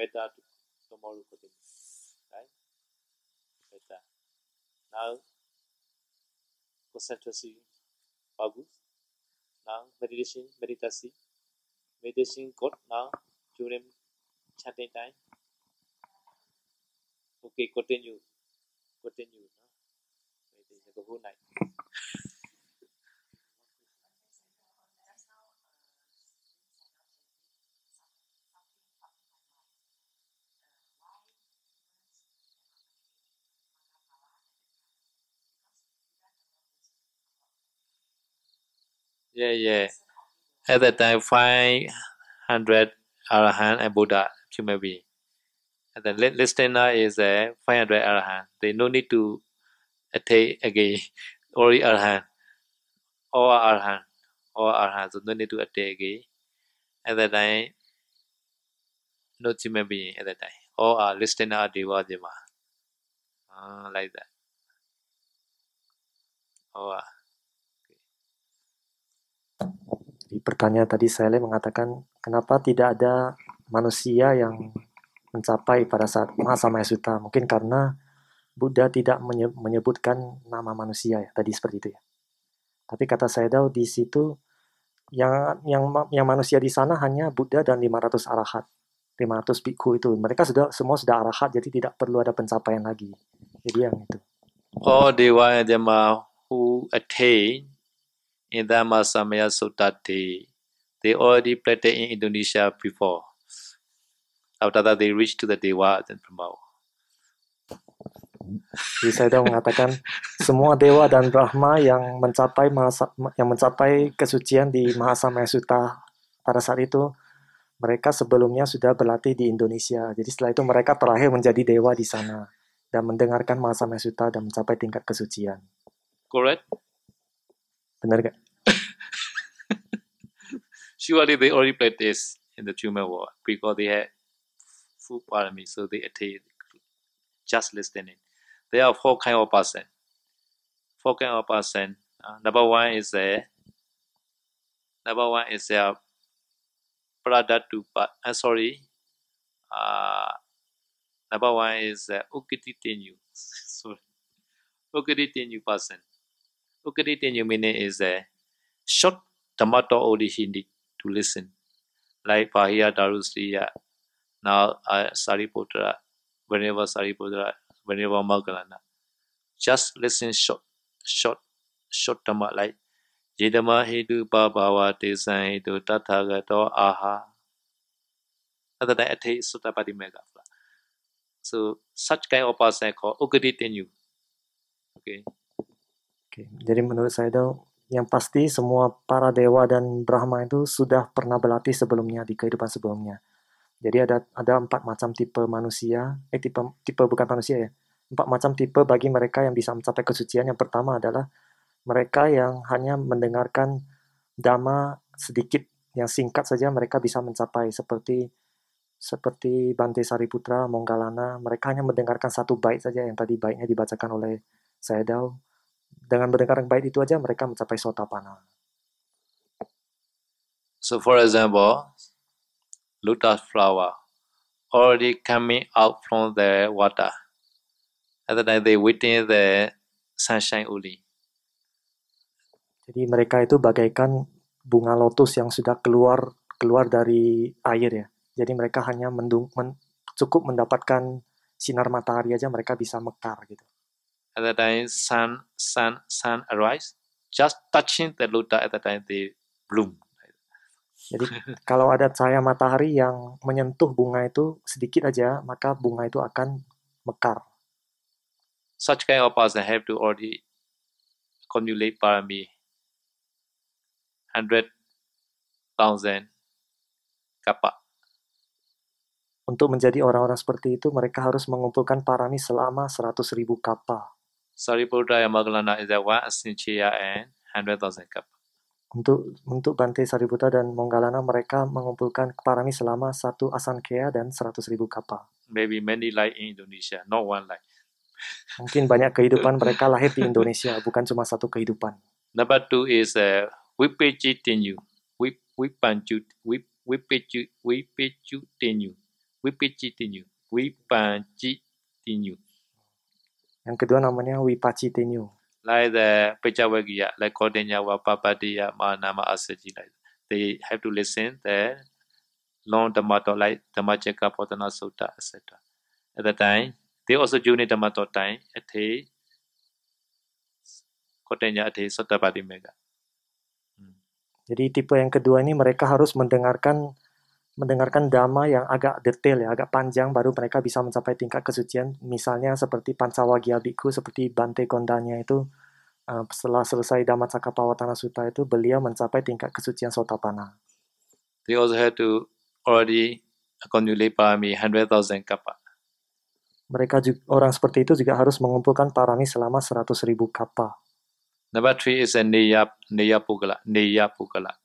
beta tomorrow của tình đấy beta now concentration bagus now meditation meditation meditation code now during chanting time okay continue continue no. meditation của hôm nay Yeah, yeah. At that time, 500 Arahant and Buddha, Chimavi. And then listener is a uh, 500 Arahant. They no need to attain again. <laughs> Only Arahant. All Arahant. All Arahant. So no need to attain again. At that time, no Chimavi at that time. All are listener Devajima. Uh, ah, like that. All are. Di pertanyaan tadi saya mengatakan kenapa tidak ada manusia yang mencapai pada saat masa Mahasuta? Mungkin karena Buddha tidak menyebutkan nama manusia ya, tadi seperti itu ya. Tapi kata saya Dao di situ yang yang yang manusia di sana hanya Buddha dan 500 arahat. 500 biku itu mereka sudah semua sudah arahat jadi tidak perlu ada pencapaian lagi. Jadi yang itu. Oh, the one them who attain masa Masamaya Sutati. They already played in Indonesia before. After that, they reached to the Dewa dan Brahma. Bisa mengatakan semua dewa dan Brahma yang mencapai mahasa, yang mencapai kesucian di Mahasamaya Sutta pada saat itu mereka sebelumnya sudah berlatih di Indonesia. Jadi setelah itu mereka terakhir menjadi dewa di sana dan mendengarkan Mahasamaya Sutta dan mencapai tingkat kesucian. Correct? Benar gak? surely they already played this in the tumor war because they had full parami, so they attained just listening. There are four kind of person. Four kind of person. Uh, number one is a number one is a prada to but uh, sorry. Uh, number one is a okititenu. <laughs> sorry. Okititenu person. Okititenu meaning is a short tomato Hindi. to listen. Like Pahiya d a r u s r i y a now uh, Sariputra, whenever Sariputra, whenever Magalana. Just listen short, short, short tama like Jidama Hidu Bhava Tesan Hidu Tathagato Aha. Other than Ate Sutapati m e g a So such kind of person I c a l l Ukaditenu. Okay. Okay. Dari menurut saya Yang pasti semua para dewa dan Brahma itu sudah pernah berlatih sebelumnya di kehidupan sebelumnya. Jadi ada ada empat macam tipe manusia, eh tipe tipe bukan manusia ya. Empat macam tipe bagi mereka yang bisa mencapai kesucian. Yang pertama adalah mereka yang hanya mendengarkan dhamma sedikit yang singkat saja mereka bisa mencapai seperti seperti Bante Sariputra, Monggalana, mereka hanya mendengarkan satu bait saja yang tadi baiknya dibacakan oleh Sayadaw dengan mendengar yang baik itu aja mereka mencapai sotapana. So for example, lotus flower already coming out from the water. Other than they waiting the sunshine only. Jadi mereka itu bagaikan bunga lotus yang sudah keluar keluar dari air ya. Jadi mereka hanya mendung, men, cukup mendapatkan sinar matahari aja mereka bisa mekar gitu at the time sun, sun, sun arise, just touching the luta at the time they bloom. Jadi kalau ada cahaya matahari yang menyentuh bunga itu sedikit aja, maka bunga itu akan mekar. Such kind of person have to already accumulate parami hundred thousand kapa. Untuk menjadi orang-orang seperti itu, mereka harus mengumpulkan parami selama seratus ribu Sariputta Yamagalana is at one Snichaya eh. and 100,000 cup. Untuk, untuk Bante Sariputta dan Monggalana, mereka mengumpulkan parami selama satu asankea dan 100.000 kapal. Maybe many like in Indonesia, not one like. Mungkin banyak kehidupan mereka lahir di Indonesia, bukan cuma satu kehidupan. Number two is uh, Tenyu. Wip, wipanju, wip, Tenyu. wipichu Tenyu. Wipichitinyu. Tenyu. Yang kedua namanya Wipacitenu. Like the Pejavagiya, like kodenya Wapapadiya Ma Nama Asaji, like they have to listen the long Dhamma talk, like Dhammacakka, Potana Sutta, etc. At the time, they also during Dhamma talk time, at the kodenya at the Sotabadi Mega. Hmm. Jadi tipe yang kedua ini mereka harus mendengarkan mendengarkan dhamma yang agak detail ya, agak panjang baru mereka bisa mencapai tingkat kesucian. Misalnya seperti Pancawagya Bhikkhu, seperti Bante Kondanya itu uh, setelah selesai Dhamma tanah Sutta itu beliau mencapai tingkat kesucian Sotapana. They also had to already accumulate parami 100,000 kappa. Mereka juga, orang seperti itu juga harus mengumpulkan parami selama 100.000 kappa. Number three is a neyap, neyapugala, neyapugala.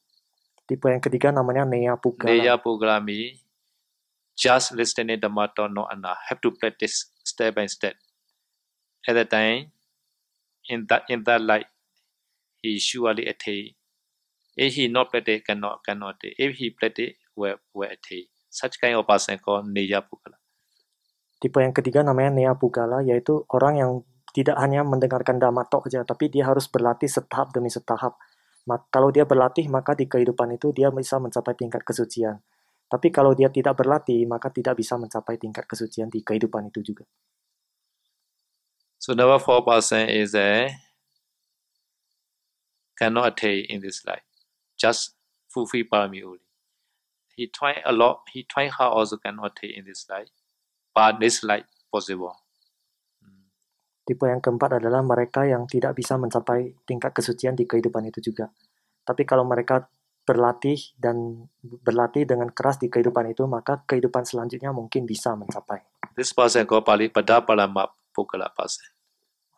Tipe yang ketiga namanya Nea Pugalami. Nea Pugalami. Just listening the matter no anna. Have to practice step by step. At the time, in that in that light, he surely attain. If he not practice, cannot cannot attain. If he practice, will will attain. Such kind of person called Nea Pugalami. Tipe yang ketiga namanya Nea Pugala, yaitu orang yang tidak hanya mendengarkan dhamma tok saja, tapi dia harus berlatih setahap demi setahap kalau dia berlatih, maka di kehidupan itu dia bisa mencapai tingkat kesucian. Tapi kalau dia tidak berlatih, maka tidak bisa mencapai tingkat kesucian di kehidupan itu juga. So number four person is a cannot attain in this life. Just fulfill parami only. He try a lot, he try hard also cannot attain in this life. But this life possible. Tipe yang keempat adalah mereka yang tidak bisa mencapai tingkat kesucian di kehidupan itu juga. Tapi kalau mereka berlatih dan berlatih dengan keras di kehidupan itu, maka kehidupan selanjutnya mungkin bisa mencapai. This person pada pada map Pugala pasen.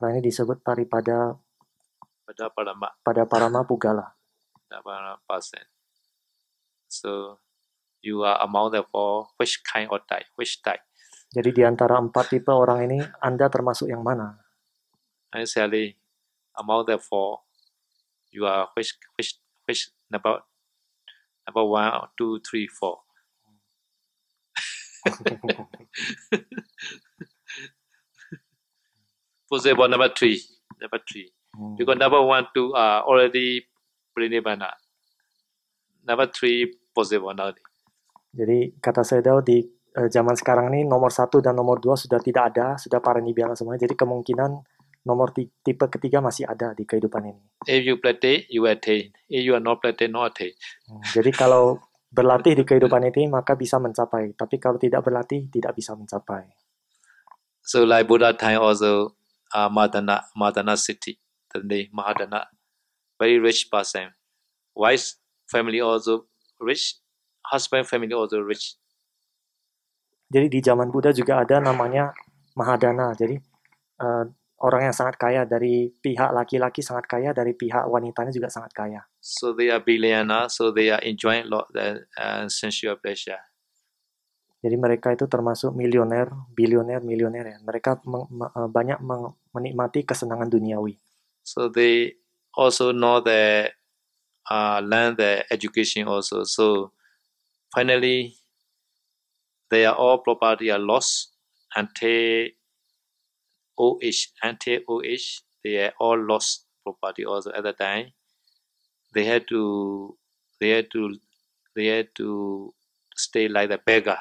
Orang ini disebut pari Pada pada Pada para map Pugala. Pada Parama So you are among the four which kind of type, which type? Jadi di antara empat tipe orang ini, Anda termasuk yang mana? necessarily among the four, you are which which which number number one, two, three, four. For <laughs> example, number three, number three, mm. because number one, two are already pranibana. Number three, now. Jadi kata Sedao di uh, zaman sekarang ini nomor satu dan nomor dua sudah tidak ada, sudah paranibbana semuanya. Jadi kemungkinan nomor tipe ketiga masih ada di kehidupan ini. If you play, you attain. If you are not play, not attain. Hmm, jadi kalau berlatih di kehidupan ini maka bisa mencapai, tapi kalau tidak berlatih tidak bisa mencapai. So like Buddha time also uh, Madana Madana city, the name Madana, very rich person, wife family also rich, husband family also rich. Jadi di zaman Buddha juga ada namanya Mahadana. Jadi uh, orang yang sangat kaya dari pihak laki-laki sangat kaya dari pihak wanitanya juga sangat kaya. So they are billionaire, so they are enjoying lot the uh, sensual pleasure. Jadi mereka itu termasuk milioner, bilioner, milioner ya. Mereka meng, me, uh, banyak meng, menikmati kesenangan duniawi. So they also know the uh, learn the education also. So finally, they are all property are lost and until OH, anti-OH, they are all lost property also at the time. They had to, they had to, they had to stay like the beggar.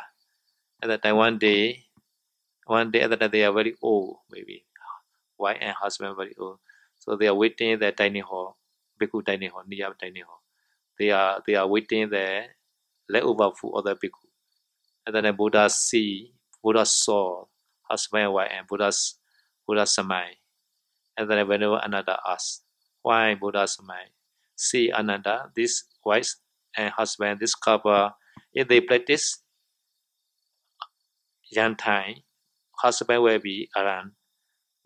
At the time, one day, one day at the time they are very old, maybe wife and husband very old. So they are waiting the tiny hall, bhikkhu tiny hall, niyam tiny hall. They are they are waiting there, leftover food of the bhikkhu. And then the Buddha see, Buddha saw husband and wife, and Buddha Buddha Samai. And then whenever Ananda asks, why Buddha Samai? See Ananda, this wife and husband, this couple, if they practice time, husband will be around,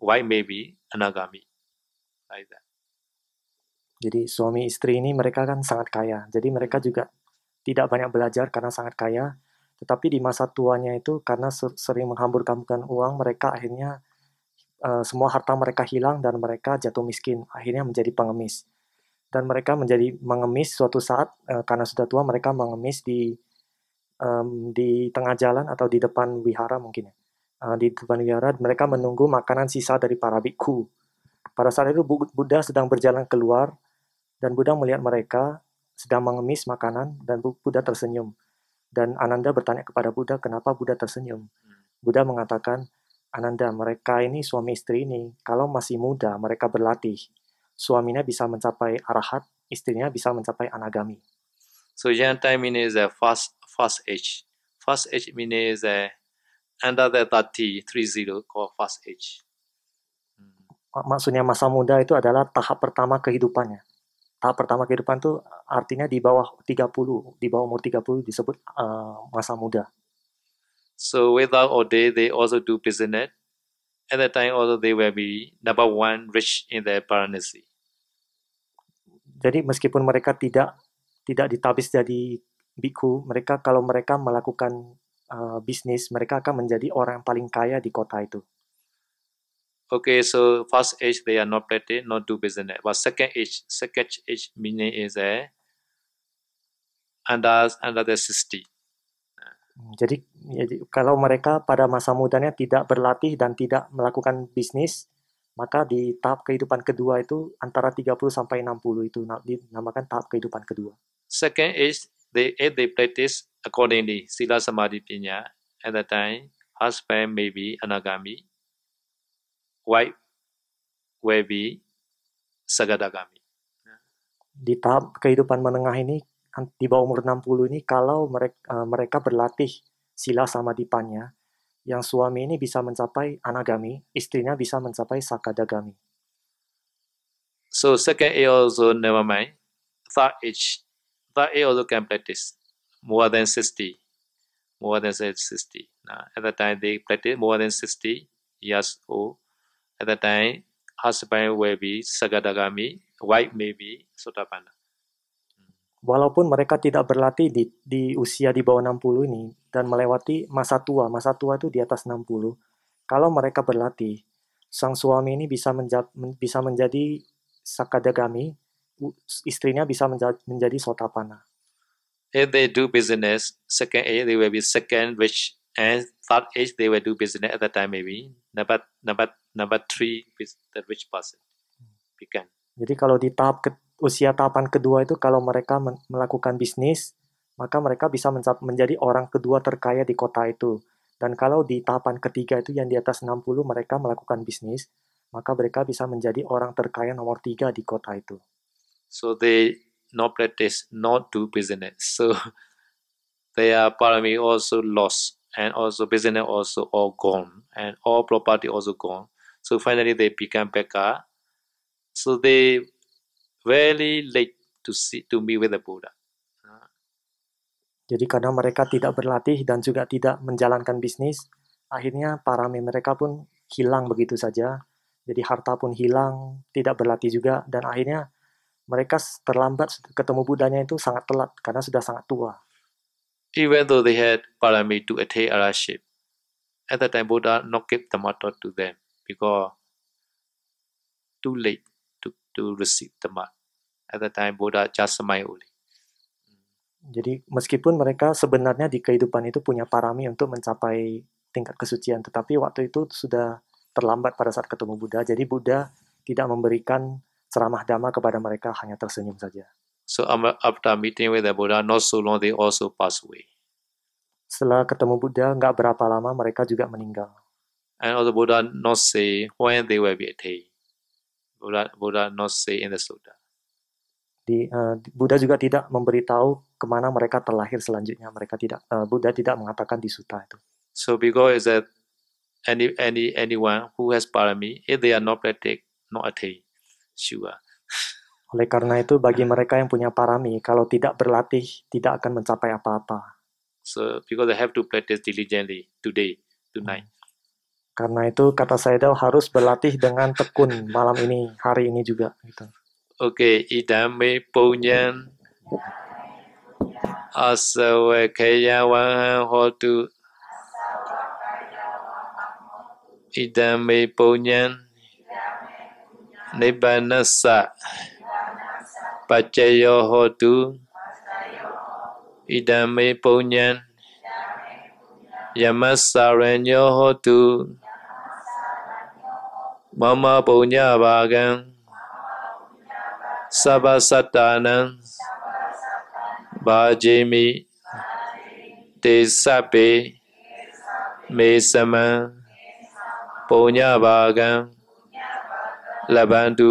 wife may be anagami. Like that. Jadi suami istri ini mereka kan sangat kaya. Jadi mereka juga tidak banyak belajar karena sangat kaya. Tetapi di masa tuanya itu karena sering menghamburkan uang, mereka akhirnya Eh, semua harta mereka hilang dan mereka jatuh miskin, akhirnya menjadi pengemis. Dan mereka menjadi mengemis suatu saat uh, karena sudah tua mereka mengemis di um, di tengah jalan atau di depan wihara mungkin ya. Eh, di depan wihara mereka menunggu makanan sisa dari para bhikkhu. Pada saat itu Buddha sedang berjalan keluar dan Buddha melihat mereka sedang mengemis makanan dan Buddha tersenyum. Dan Ananda bertanya kepada Buddha, kenapa Buddha tersenyum? Hmm. Buddha mengatakan, Ananda, mereka ini suami istri ini, kalau masih muda mereka berlatih, suaminya bisa mencapai arahat, istrinya bisa mencapai anagami. So Jantai means a uh, fast, fast age. Fast age means a uh, under the 30, 30 called fast age. Maksudnya masa muda itu adalah tahap pertama kehidupannya. Tahap pertama kehidupan itu artinya di bawah 30, di bawah umur 30 disebut uh, masa muda. So without day they also do business. At that time also they will be number one rich in their paranasi. Jadi meskipun mereka tidak tidak ditabis jadi biku, mereka kalau mereka melakukan uh, bisnis, mereka akan menjadi orang yang paling kaya di kota itu. Okay, so first age they are not pretty, not do business. But second age, second age meaning is a uh, under under the 60. Ya, jadi kalau mereka pada masa mudanya tidak berlatih dan tidak melakukan bisnis, maka di tahap kehidupan kedua itu antara 30 sampai 60 itu dinamakan tahap kehidupan kedua. Second is they if they practice accordingly sila samadhi pinya at the time husband may be anagami, wife will be sagadagami. Di tahap kehidupan menengah ini di bawah umur 60 ini kalau mereka, uh, eh, mereka berlatih sila sama dipanya, yang suami ini bisa mencapai anagami, istrinya bisa mencapai sakadagami. So second A also never mind. Third age, third age also can practice more than 60, more than 60. Nah, at that time they practice more than 60 years old. At that time, husband will be sakadagami, wife may be sotapanna walaupun mereka tidak berlatih di, di usia di bawah 60 ini dan melewati masa tua, masa tua itu di atas 60. Kalau mereka berlatih, sang suami ini bisa menja, men, bisa menjadi sakadagami, istrinya bisa menja, menjadi sotapana. If they do business, second age they will be second which and third age they will do business at that time maybe. Number number number three the rich person. Hmm. Become. Jadi kalau di tahap ke, usia tahapan kedua itu kalau mereka melakukan bisnis, maka mereka bisa menjadi orang kedua terkaya di kota itu. Dan kalau di tahapan ketiga itu yang di atas 60 mereka melakukan bisnis, maka mereka bisa menjadi orang terkaya nomor tiga di kota itu. So they not practice, not do business. So they are probably also lost and also business also all gone and all property also gone. So finally they become beggar. So they very late to see to meet with the Buddha. Jadi karena mereka tidak berlatih dan juga tidak menjalankan bisnis, akhirnya parami mereka pun hilang begitu saja. Jadi harta pun hilang, tidak berlatih juga, dan akhirnya mereka terlambat ketemu Budanya itu sangat telat karena sudah sangat tua. Even though they had parami to attain arahship, at that time Buddha not give the matter to them because too late to to receive the mat at the time Buddha just uli. Jadi meskipun mereka sebenarnya di kehidupan itu punya parami untuk mencapai tingkat kesucian, tetapi waktu itu sudah terlambat pada saat ketemu Buddha. Jadi Buddha tidak memberikan ceramah dhamma kepada mereka, hanya tersenyum saja. So after meeting with the Buddha, not so long they also pass away. Setelah ketemu Buddha, nggak berapa lama mereka juga meninggal. And also Buddha not say when they will be attained. Buddha, Buddha not say in the Sutta di uh, Buddha juga tidak memberitahu kemana mereka terlahir selanjutnya. Mereka tidak uh, Buddha tidak mengatakan di sutta itu. So because is that any any anyone who has parami, if they are not practic, not attain, sure. <laughs> Oleh karena itu bagi mereka yang punya parami, kalau tidak berlatih tidak akan mencapai apa-apa. So because they have to practice diligently today, tonight. Karena itu kata saya harus berlatih dengan tekun malam ini, hari ini juga gitu. Oke idame punyan asawa kaya waha hotu idame punyan nibbanasa pacayo hotu idame punyan yamasaranyo hotu mama punya bagang စဘသတ္တနံဘာဂျေမိတေစပေမေသမံပုံညဘာကံလဗန္တု